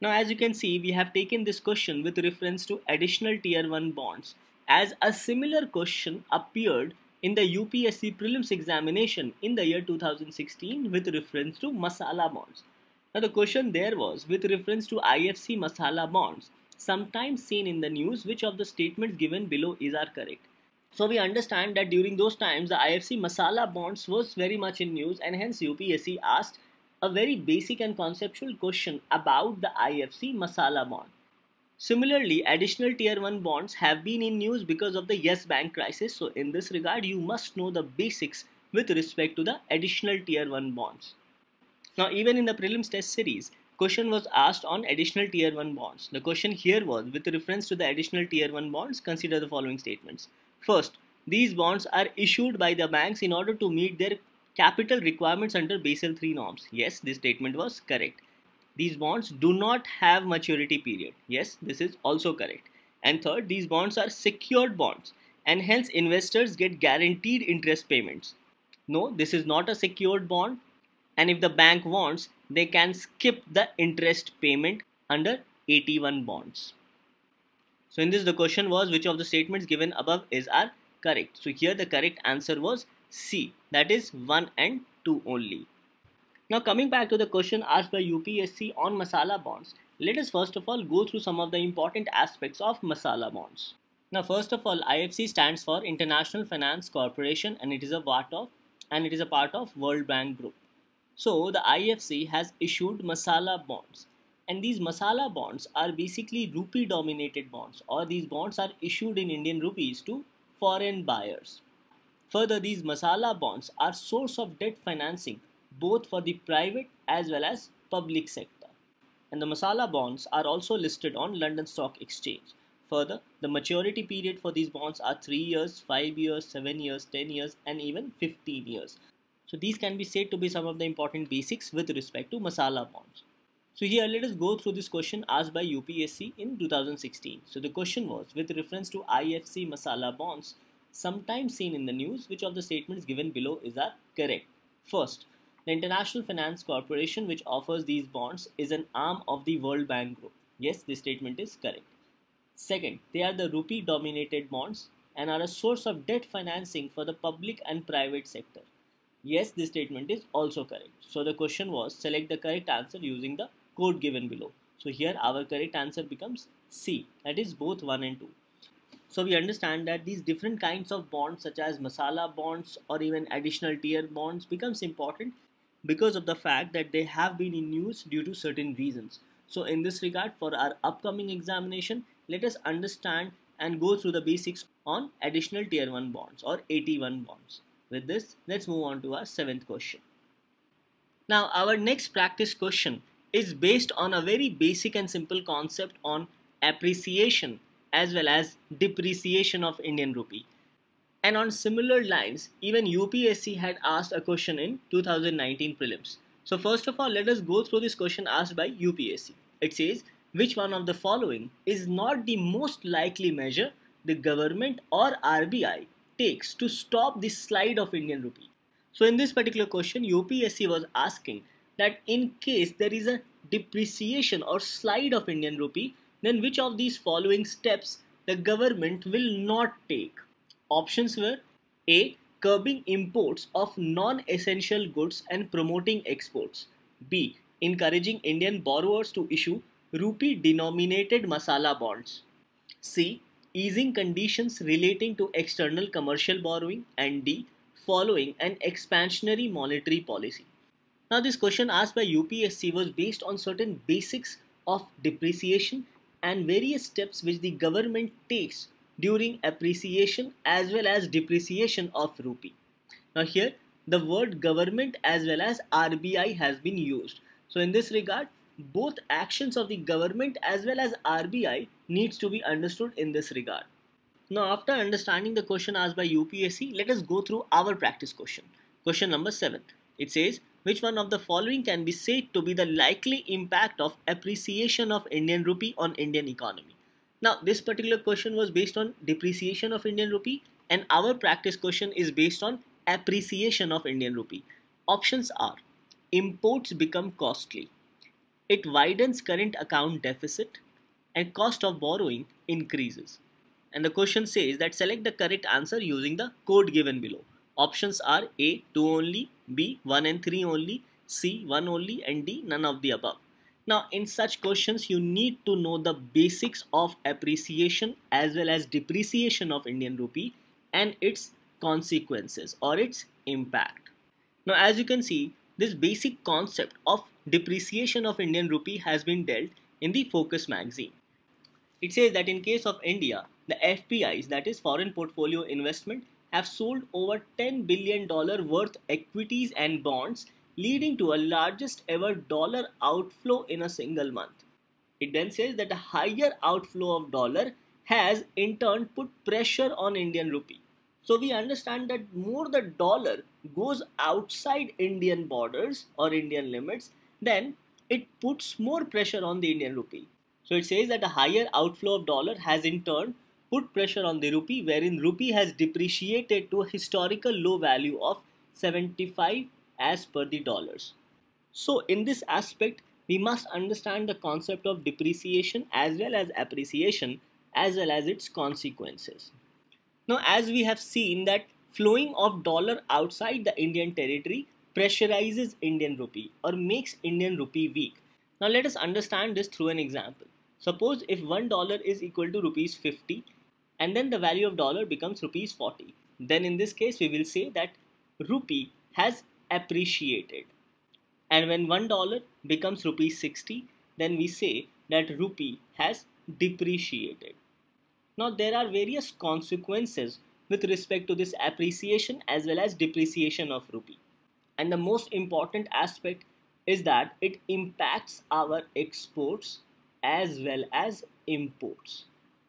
Now as you can see we have taken this question with reference to additional tier 1 bonds as a similar question appeared in the UPSC prelims examination in the year 2016 with reference to masala bonds. Now the question there was with reference to IFC masala bonds sometimes seen in the news which of the statements given below is are correct. So we understand that during those times the IFC masala bonds was very much in news and hence UPSC asked a very basic and conceptual question about the IFC masala bond. Similarly, additional tier 1 bonds have been in news because of the Yes Bank crisis. So in this regard, you must know the basics with respect to the additional tier 1 bonds. Now even in the prelims test series, question was asked on additional tier 1 bonds. The question here was with reference to the additional tier 1 bonds, consider the following statements. First, these bonds are issued by the banks in order to meet their capital requirements under Basel III norms. Yes, this statement was correct. These bonds do not have maturity period. Yes, this is also correct. And third, these bonds are secured bonds and hence investors get guaranteed interest payments. No, this is not a secured bond and if the bank wants, they can skip the interest payment under 81 bonds. So in this the question was which of the statements given above is are correct. So here the correct answer was C that is 1 and 2 only. Now coming back to the question asked by UPSC on masala bonds. Let us first of all go through some of the important aspects of masala bonds. Now first of all IFC stands for International Finance Corporation and it is a part of and it is a part of World Bank Group. So the IFC has issued masala bonds and these masala bonds are basically rupee dominated bonds or these bonds are issued in Indian rupees to foreign buyers. Further, these masala bonds are source of debt financing both for the private as well as public sector. And the masala bonds are also listed on London Stock Exchange. Further, the maturity period for these bonds are 3 years, 5 years, 7 years, 10 years and even 15 years. So these can be said to be some of the important basics with respect to masala bonds. So here let us go through this question asked by UPSC in 2016. So the question was with reference to IFC masala bonds sometimes seen in the news which of the statements given below is are correct. First, the International Finance Corporation which offers these bonds is an arm of the World Bank Group. Yes, this statement is correct. Second, they are the rupee dominated bonds and are a source of debt financing for the public and private sector. Yes, this statement is also correct. So the question was select the correct answer using the code given below. So here our correct answer becomes C that is both 1 and 2. So we understand that these different kinds of bonds such as masala bonds or even additional tier bonds becomes important because of the fact that they have been in use due to certain reasons. So in this regard for our upcoming examination let us understand and go through the basics on additional tier 1 bonds or AT1 bonds. With this let's move on to our seventh question. Now our next practice question is based on a very basic and simple concept on appreciation as well as depreciation of Indian rupee. And on similar lines, even UPSC had asked a question in 2019 prelims. So first of all, let us go through this question asked by UPSC. It says, which one of the following is not the most likely measure the government or RBI takes to stop the slide of Indian rupee? So in this particular question, UPSC was asking that in case there is a depreciation or slide of Indian rupee, then which of these following steps the government will not take? Options were A. Curbing imports of non-essential goods and promoting exports. B. Encouraging Indian borrowers to issue rupee-denominated masala bonds. C. Easing conditions relating to external commercial borrowing. And D. Following an expansionary monetary policy. Now this question asked by UPSC was based on certain basics of depreciation and various steps which the government takes during appreciation as well as depreciation of rupee. Now here the word government as well as RBI has been used. So in this regard both actions of the government as well as RBI needs to be understood in this regard. Now after understanding the question asked by UPSC let us go through our practice question. Question number 7. It says which one of the following can be said to be the likely impact of appreciation of Indian rupee on Indian economy? Now, this particular question was based on depreciation of Indian rupee and our practice question is based on appreciation of Indian rupee. Options are imports become costly. It widens current account deficit and cost of borrowing increases. And the question says that select the correct answer using the code given below. Options are A 2 only, B 1 and 3 only, C 1 only and D none of the above. Now in such questions you need to know the basics of appreciation as well as depreciation of Indian rupee and its consequences or its impact. Now as you can see this basic concept of depreciation of Indian rupee has been dealt in the Focus magazine. It says that in case of India, the FPIs that is foreign portfolio investment have sold over $10 billion worth equities and bonds, leading to a largest ever dollar outflow in a single month. It then says that a higher outflow of dollar has in turn put pressure on Indian rupee. So we understand that more the dollar goes outside Indian borders or Indian limits, then it puts more pressure on the Indian rupee. So it says that a higher outflow of dollar has in turn put pressure on the rupee wherein rupee has depreciated to a historical low value of 75 as per the dollars. So in this aspect we must understand the concept of depreciation as well as appreciation as well as its consequences. Now as we have seen that flowing of dollar outside the Indian territory pressurizes Indian rupee or makes Indian rupee weak. Now let us understand this through an example. Suppose if $1 is equal to rupees 50 and then the value of dollar becomes rupees 40 then in this case we will say that rupee has appreciated and when one dollar becomes rupees 60 then we say that rupee has depreciated now there are various consequences with respect to this appreciation as well as depreciation of rupee and the most important aspect is that it impacts our exports as well as imports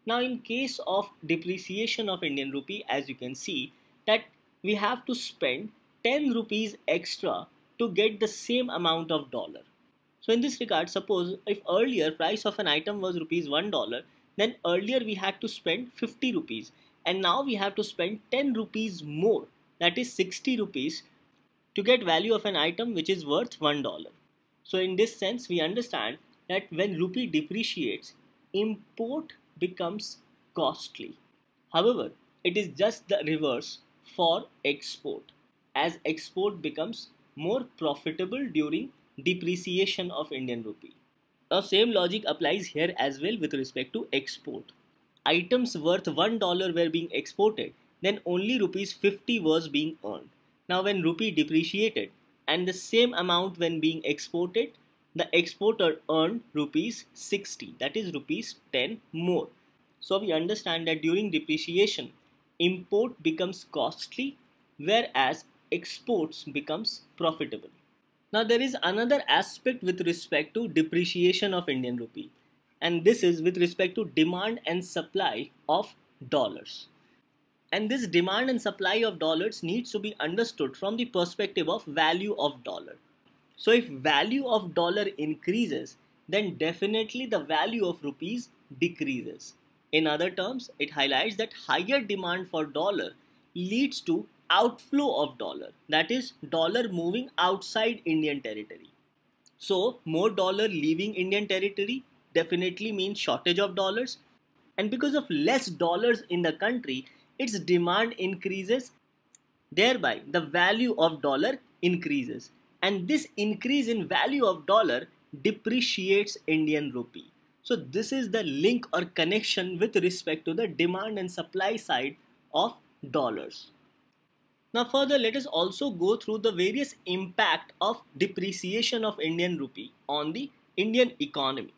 now in case of depreciation of Indian rupee as you can see that we have to spend 10 rupees extra to get the same amount of dollar. So in this regard suppose if earlier price of an item was rupees 1 dollar then earlier we had to spend 50 rupees and now we have to spend 10 rupees more that is 60 rupees to get value of an item which is worth 1 dollar. So in this sense we understand that when rupee depreciates import becomes costly. However, it is just the reverse for export as export becomes more profitable during depreciation of Indian rupee. The same logic applies here as well with respect to export. Items worth $1 were being exported, then only rupees 50 was being earned. Now when rupee depreciated and the same amount when being exported, the exporter earned rupees 60 that is rupees 10 more. So we understand that during depreciation import becomes costly whereas exports becomes profitable. Now there is another aspect with respect to depreciation of Indian rupee and this is with respect to demand and supply of dollars. And this demand and supply of dollars needs to be understood from the perspective of value of dollar. So if value of dollar increases, then definitely the value of rupees decreases. In other terms, it highlights that higher demand for dollar leads to outflow of dollar, that is dollar moving outside Indian territory. So more dollar leaving Indian territory definitely means shortage of dollars. And because of less dollars in the country, its demand increases. Thereby, the value of dollar increases and this increase in value of dollar depreciates Indian rupee. So this is the link or connection with respect to the demand and supply side of dollars. Now further let us also go through the various impact of depreciation of Indian rupee on the Indian economy.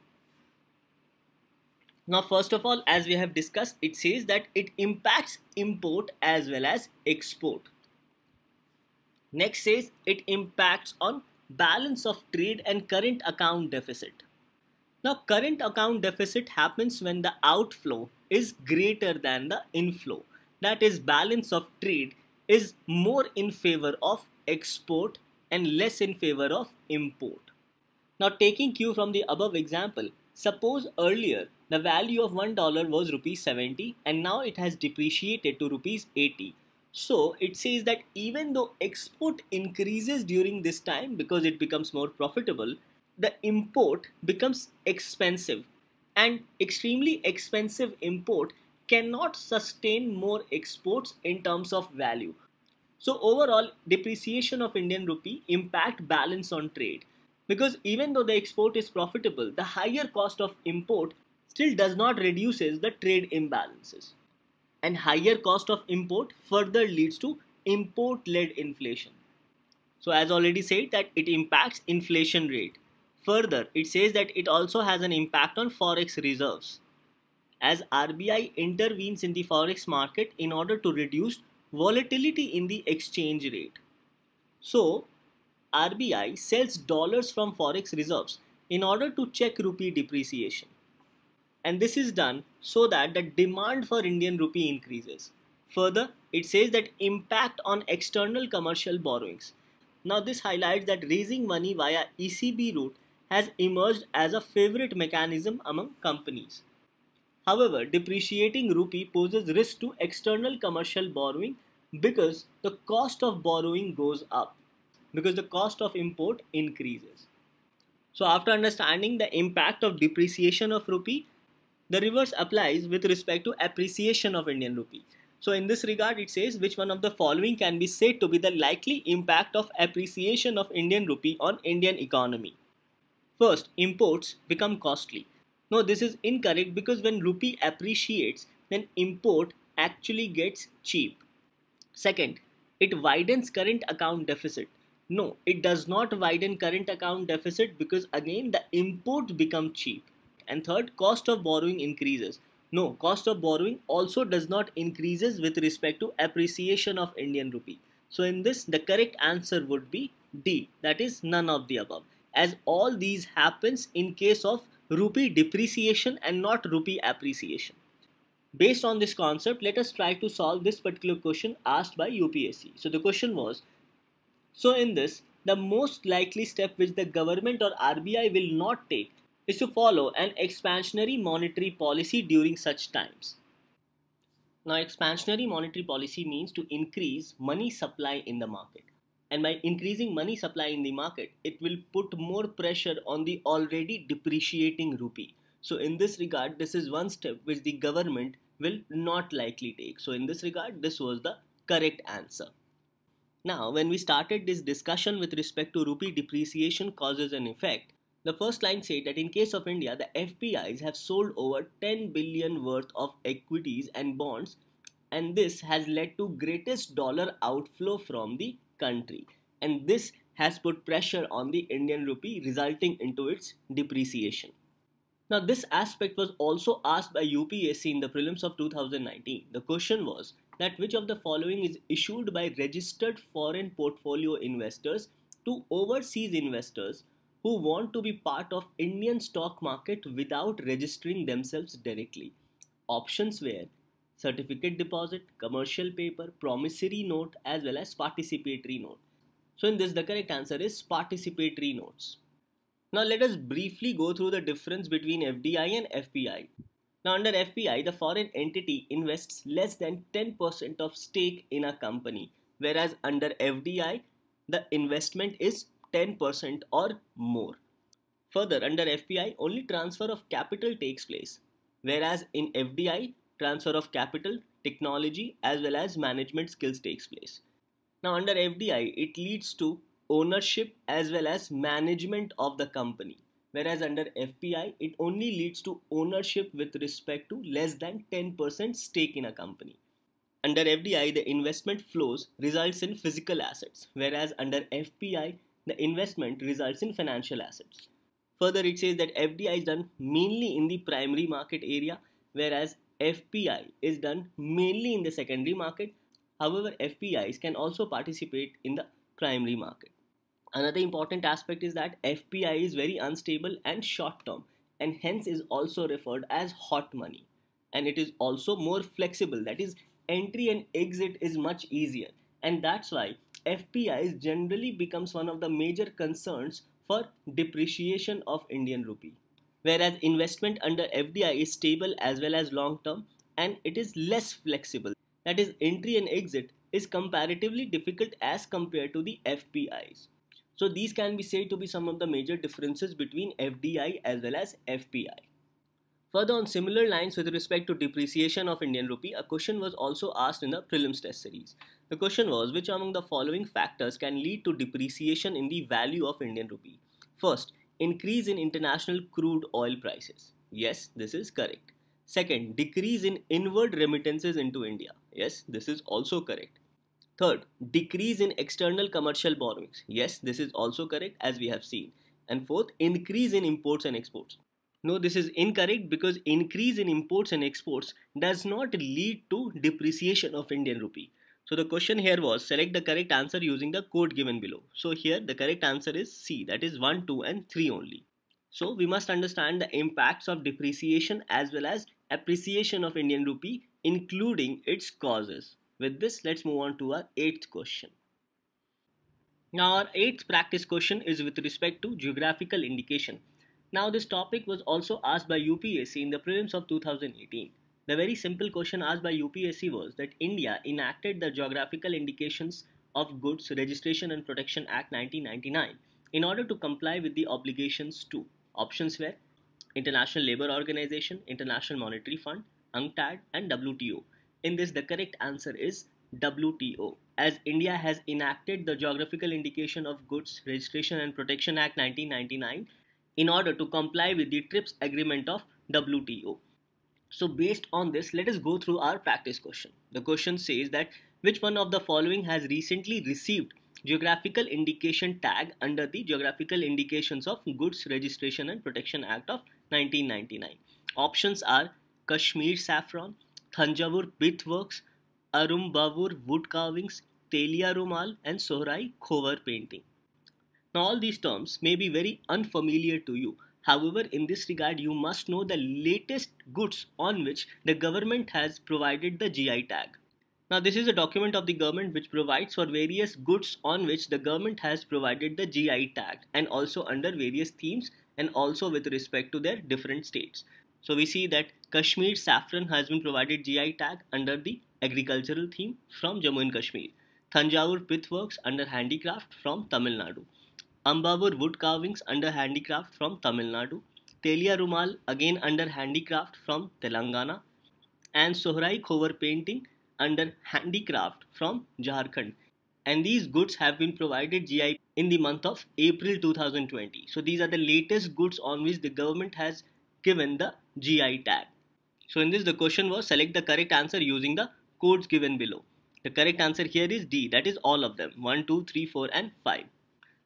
Now first of all as we have discussed it says that it impacts import as well as export. Next says it impacts on balance of trade and current account deficit. Now current account deficit happens when the outflow is greater than the inflow. That is balance of trade is more in favor of export and less in favor of import. Now taking cue from the above example, suppose earlier the value of $1 was rupees 70 and now it has depreciated to rupees 80. So it says that even though export increases during this time because it becomes more profitable, the import becomes expensive and extremely expensive import cannot sustain more exports in terms of value. So overall depreciation of Indian rupee impact balance on trade because even though the export is profitable, the higher cost of import still does not reduces the trade imbalances and higher cost of import further leads to import-led inflation. So as already said that it impacts inflation rate. Further, it says that it also has an impact on forex reserves. As RBI intervenes in the forex market in order to reduce volatility in the exchange rate. So, RBI sells dollars from forex reserves in order to check rupee depreciation. And this is done so that the demand for Indian rupee increases. Further, it says that impact on external commercial borrowings. Now this highlights that raising money via ECB route has emerged as a favorite mechanism among companies. However, depreciating rupee poses risk to external commercial borrowing because the cost of borrowing goes up because the cost of import increases. So after understanding the impact of depreciation of rupee the reverse applies with respect to appreciation of Indian rupee. So in this regard, it says which one of the following can be said to be the likely impact of appreciation of Indian rupee on Indian economy. First, imports become costly. No, this is incorrect because when rupee appreciates, then import actually gets cheap. Second, it widens current account deficit. No, it does not widen current account deficit because again the import become cheap. And third, cost of borrowing increases. No, cost of borrowing also does not increases with respect to appreciation of Indian rupee. So in this, the correct answer would be D, that is none of the above. As all these happens in case of rupee depreciation and not rupee appreciation. Based on this concept, let us try to solve this particular question asked by UPSC. So the question was, so in this, the most likely step which the government or RBI will not take is to follow an expansionary monetary policy during such times. Now, expansionary monetary policy means to increase money supply in the market. And by increasing money supply in the market, it will put more pressure on the already depreciating rupee. So, in this regard, this is one step which the government will not likely take. So, in this regard, this was the correct answer. Now, when we started this discussion with respect to rupee depreciation causes and effect, the first line said that in case of India, the FPIs have sold over 10 billion worth of equities and bonds and this has led to greatest dollar outflow from the country and this has put pressure on the Indian rupee resulting into its depreciation. Now this aspect was also asked by UPSC in the prelims of 2019. The question was that which of the following is issued by registered foreign portfolio investors to overseas investors who want to be part of Indian stock market without registering themselves directly. Options were certificate deposit, commercial paper, promissory note as well as participatory note. So in this the correct answer is participatory notes. Now let us briefly go through the difference between FDI and FPI. Now under FPI the foreign entity invests less than 10% of stake in a company whereas under FDI the investment is 10% or more. Further, under FPI, only transfer of capital takes place, whereas in FDI, transfer of capital, technology, as well as management skills takes place. Now, under FDI, it leads to ownership as well as management of the company, whereas under FPI, it only leads to ownership with respect to less than 10% stake in a company. Under FDI, the investment flows results in physical assets, whereas under FPI, the investment results in financial assets. Further, it says that FDI is done mainly in the primary market area, whereas FPI is done mainly in the secondary market. However, FPIs can also participate in the primary market. Another important aspect is that FPI is very unstable and short term and hence is also referred as hot money. And it is also more flexible, that is, entry and exit is much easier. And that's why FPIs generally becomes one of the major concerns for depreciation of Indian rupee. Whereas investment under FDI is stable as well as long term and it is less flexible. That is entry and exit is comparatively difficult as compared to the FPIs. So these can be said to be some of the major differences between FDI as well as FPI. Further on similar lines with respect to depreciation of Indian rupee, a question was also asked in the prelims test series. The question was which among the following factors can lead to depreciation in the value of Indian rupee? First, increase in international crude oil prices. Yes, this is correct. Second, decrease in inward remittances into India. Yes, this is also correct. Third, decrease in external commercial borrowings. Yes, this is also correct as we have seen. And fourth, increase in imports and exports. No, this is incorrect because increase in imports and exports does not lead to depreciation of Indian rupee. So the question here was select the correct answer using the code given below. So here the correct answer is C that is 1, 2 and 3 only. So we must understand the impacts of depreciation as well as appreciation of Indian rupee including its causes. With this let's move on to our 8th question. Now our 8th practice question is with respect to geographical indication. Now this topic was also asked by UPSC in the prelims of 2018. The very simple question asked by UPSC was that India enacted the Geographical Indications of Goods Registration and Protection Act 1999 in order to comply with the obligations to options were International Labour Organization, International Monetary Fund, UNCTAD and WTO. In this the correct answer is WTO as India has enacted the Geographical Indication of Goods Registration and Protection Act 1999 in order to comply with the TRIPS agreement of WTO. So based on this, let us go through our practice question. The question says that which one of the following has recently received geographical indication tag under the Geographical Indications of Goods Registration and Protection Act of 1999. Options are Kashmir saffron, Thanjavur beadworks, Arumbavur wood carvings, Telia Rumal and Sohrai Khovar painting. Now all these terms may be very unfamiliar to you However, in this regard, you must know the latest goods on which the government has provided the GI tag. Now, this is a document of the government which provides for various goods on which the government has provided the GI tag and also under various themes and also with respect to their different states. So, we see that Kashmir saffron has been provided GI tag under the agricultural theme from Jammu and Kashmir. Thanjavur pith works under handicraft from Tamil Nadu. Ambavur wood carvings under handicraft from Tamil Nadu, Telia Rumal again under handicraft from Telangana, and Sohrai Khovar painting under handicraft from Jharkhand. And these goods have been provided GI in the month of April 2020. So these are the latest goods on which the government has given the GI tag. So in this the question was select the correct answer using the codes given below. The correct answer here is D that is all of them 1, 2, 3, 4 and 5.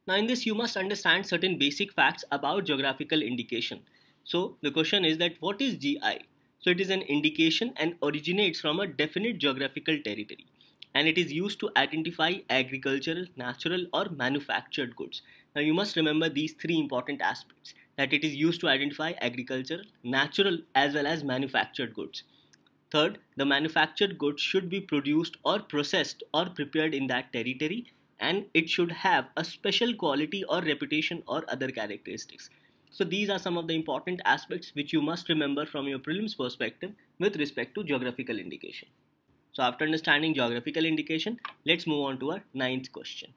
Now in this you must understand certain basic facts about geographical indication. So the question is that what is GI? So it is an indication and originates from a definite geographical territory and it is used to identify agricultural, natural or manufactured goods. Now you must remember these three important aspects that it is used to identify agricultural, natural as well as manufactured goods. Third, the manufactured goods should be produced or processed or prepared in that territory and it should have a special quality or reputation or other characteristics. So these are some of the important aspects which you must remember from your prelims perspective with respect to geographical indication. So after understanding geographical indication, let's move on to our ninth question.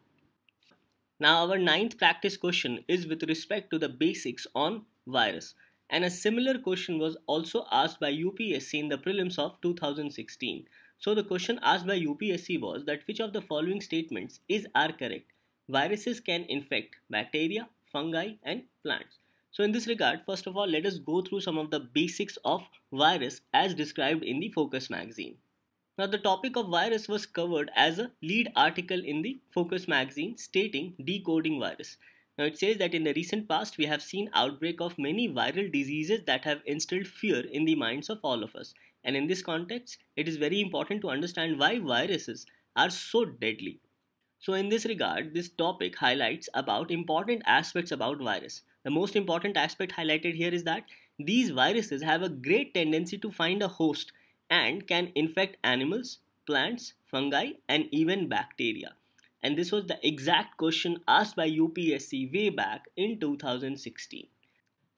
Now our ninth practice question is with respect to the basics on virus and a similar question was also asked by UPSC in the prelims of 2016. So the question asked by UPSC was that which of the following statements is are correct? Viruses can infect bacteria, fungi and plants. So in this regard, first of all, let us go through some of the basics of virus as described in the Focus magazine. Now the topic of virus was covered as a lead article in the Focus magazine stating decoding virus. Now it says that in the recent past we have seen outbreak of many viral diseases that have instilled fear in the minds of all of us. And in this context, it is very important to understand why viruses are so deadly. So in this regard, this topic highlights about important aspects about virus. The most important aspect highlighted here is that these viruses have a great tendency to find a host and can infect animals, plants, fungi and even bacteria. And this was the exact question asked by UPSC way back in 2016.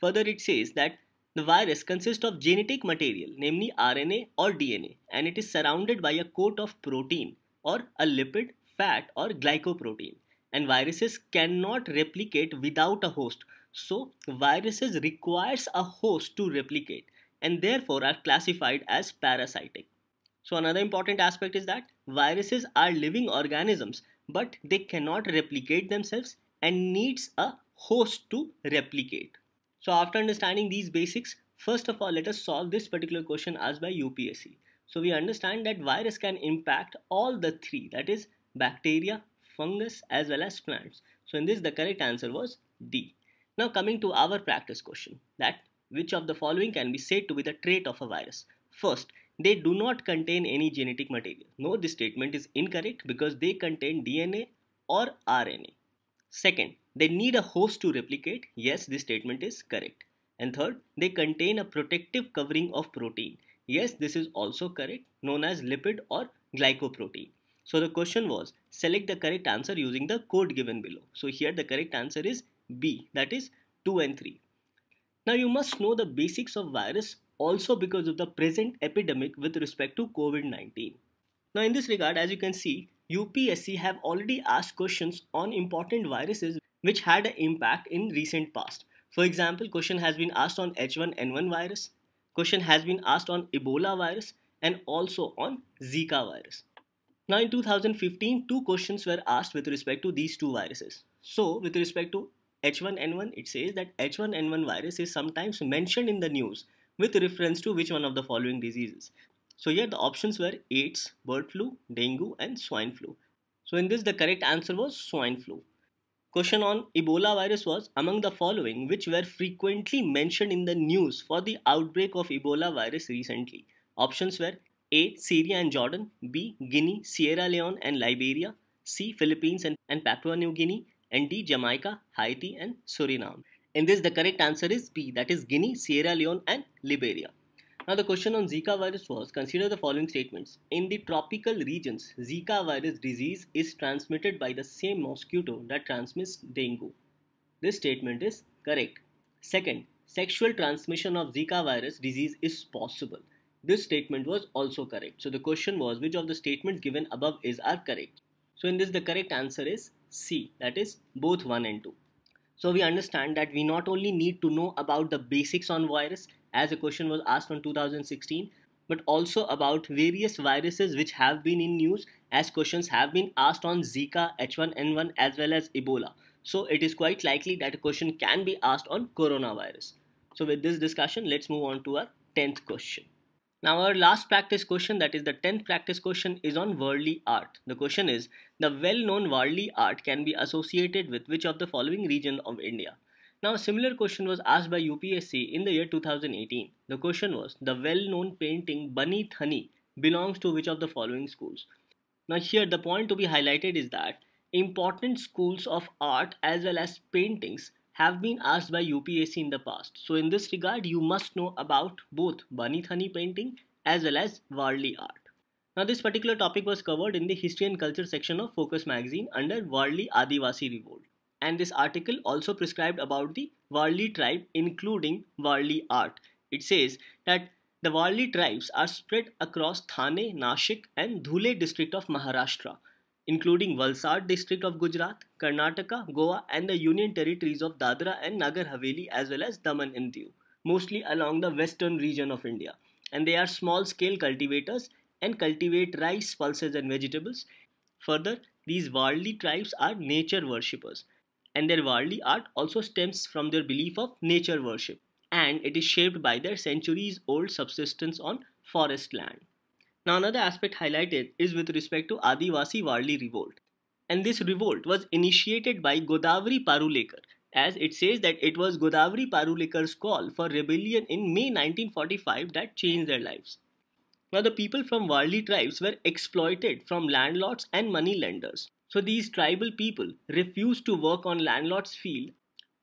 Further, it says that the virus consists of genetic material, namely RNA or DNA, and it is surrounded by a coat of protein or a lipid, fat, or glycoprotein. And viruses cannot replicate without a host. So, viruses requires a host to replicate and therefore are classified as parasitic. So another important aspect is that viruses are living organisms but they cannot replicate themselves and needs a host to replicate. So after understanding these basics, first of all, let us solve this particular question as by UPSC. So we understand that virus can impact all the three, that is bacteria, fungus, as well as plants. So in this, the correct answer was D. Now coming to our practice question, that which of the following can be said to be the trait of a virus? First, they do not contain any genetic material. No, this statement is incorrect because they contain DNA or RNA. Second, they need a host to replicate. Yes, this statement is correct. And third, they contain a protective covering of protein. Yes, this is also correct, known as lipid or glycoprotein. So the question was, select the correct answer using the code given below. So here the correct answer is B, that is 2 and 3. Now you must know the basics of virus also because of the present epidemic with respect to COVID-19. Now in this regard, as you can see, UPSC have already asked questions on important viruses which had an impact in recent past. For example, question has been asked on H1N1 virus, question has been asked on Ebola virus and also on Zika virus. Now in 2015, two questions were asked with respect to these two viruses. So with respect to H1N1, it says that H1N1 virus is sometimes mentioned in the news with reference to which one of the following diseases. So here the options were AIDS, bird flu, dengue and swine flu. So in this the correct answer was swine flu. Question on Ebola virus was among the following which were frequently mentioned in the news for the outbreak of Ebola virus recently. Options were A. Syria and Jordan, B. Guinea, Sierra Leone and Liberia, C. Philippines and, and Papua New Guinea, and D. Jamaica, Haiti and Suriname. In this the correct answer is B that is Guinea, Sierra Leone and Liberia. Now the question on Zika virus was consider the following statements. In the tropical regions, Zika virus disease is transmitted by the same mosquito that transmits dengue. This statement is correct. Second, sexual transmission of Zika virus disease is possible. This statement was also correct. So the question was which of the statements given above is are correct. So in this the correct answer is C that is both 1 and 2. So we understand that we not only need to know about the basics on virus as a question was asked on 2016 but also about various viruses which have been in news as questions have been asked on Zika, H1N1 as well as Ebola. So it is quite likely that a question can be asked on coronavirus. So with this discussion, let's move on to our 10th question. Now our last practice question that is the 10th practice question is on worldly art. The question is, the well-known worldly art can be associated with which of the following region of India? Now, a similar question was asked by UPSC in the year 2018. The question was the well known painting Bunny Thani belongs to which of the following schools? Now, here the point to be highlighted is that important schools of art as well as paintings have been asked by UPSC in the past. So, in this regard, you must know about both Bunny Thani painting as well as worldly art. Now, this particular topic was covered in the History and Culture section of Focus magazine under Worldly Adivasi Revolt and this article also prescribed about the Warli tribe including Warli art. It says that the Warli tribes are spread across Thane, Nashik and Dhule district of Maharashtra including Valsad district of Gujarat, Karnataka, Goa and the union territories of Dadra and Nagar Haveli as well as Daman and Diu, mostly along the western region of India. And they are small scale cultivators and cultivate rice, pulses and vegetables. Further, these Warli tribes are nature worshippers and their worldly art also stems from their belief of nature worship, and it is shaped by their centuries old subsistence on forest land. Now, another aspect highlighted is with respect to Adivasi Warli revolt. And this revolt was initiated by Godavari Parulekar, as it says that it was Godavari Parulekar's call for rebellion in May 1945 that changed their lives. Now, the people from Warli tribes were exploited from landlords and moneylenders so these tribal people refused to work on landlord's field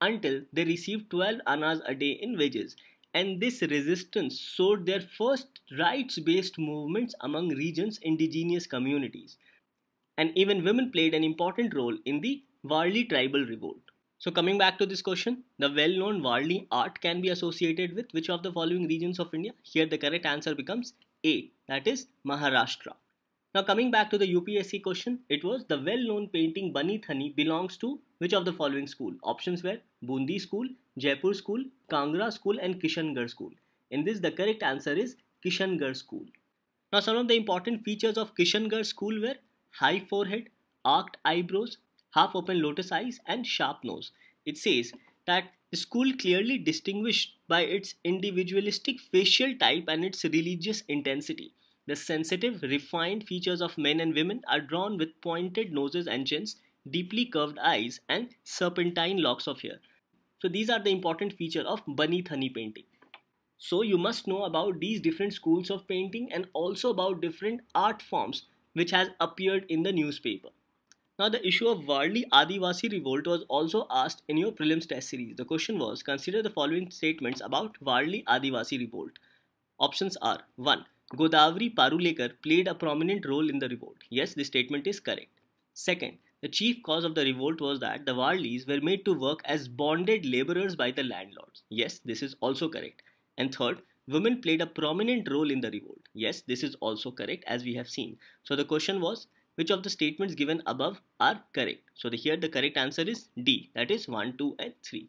until they received 12 annas a day in wages and this resistance sowed their first rights-based movements among region's indigenous communities. And even women played an important role in the Varli tribal revolt. So coming back to this question, the well-known Varli art can be associated with which of the following regions of India? Here the correct answer becomes A, that is Maharashtra. Now coming back to the UPSC question, it was the well-known painting Bani Thani belongs to which of the following school? Options were Bundi School, Jaipur School, Kangra School and Kishangarh School. In this the correct answer is Kishangarh School. Now some of the important features of Kishangarh School were high forehead, arched eyebrows, half open lotus eyes and sharp nose. It says that the school clearly distinguished by its individualistic facial type and its religious intensity. The sensitive, refined features of men and women are drawn with pointed noses and chins, deeply curved eyes, and serpentine locks of hair. So these are the important feature of Bani Thani painting. So you must know about these different schools of painting and also about different art forms which has appeared in the newspaper. Now the issue of Warli Adivasi revolt was also asked in your prelims test series. The question was consider the following statements about Warli Adivasi revolt. Options are 1. Godavari Parulekar played a prominent role in the revolt. Yes, the statement is correct. Second, the chief cause of the revolt was that the Varlis were made to work as bonded laborers by the landlords. Yes, this is also correct. And third, women played a prominent role in the revolt. Yes, this is also correct as we have seen. So the question was which of the statements given above are correct? So the, here the correct answer is D that is 1, 2 and 3.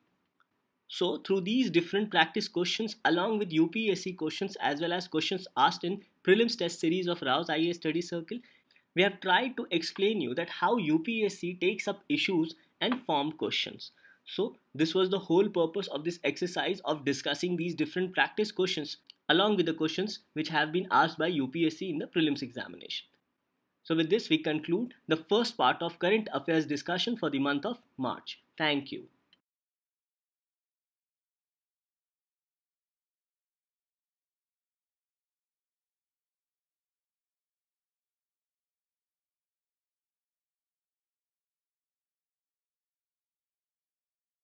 So through these different practice questions along with UPSC questions as well as questions asked in prelims test series of Rao's IA study circle, we have tried to explain you that how UPSC takes up issues and form questions. So this was the whole purpose of this exercise of discussing these different practice questions along with the questions which have been asked by UPSC in the prelims examination. So with this we conclude the first part of current affairs discussion for the month of March. Thank you.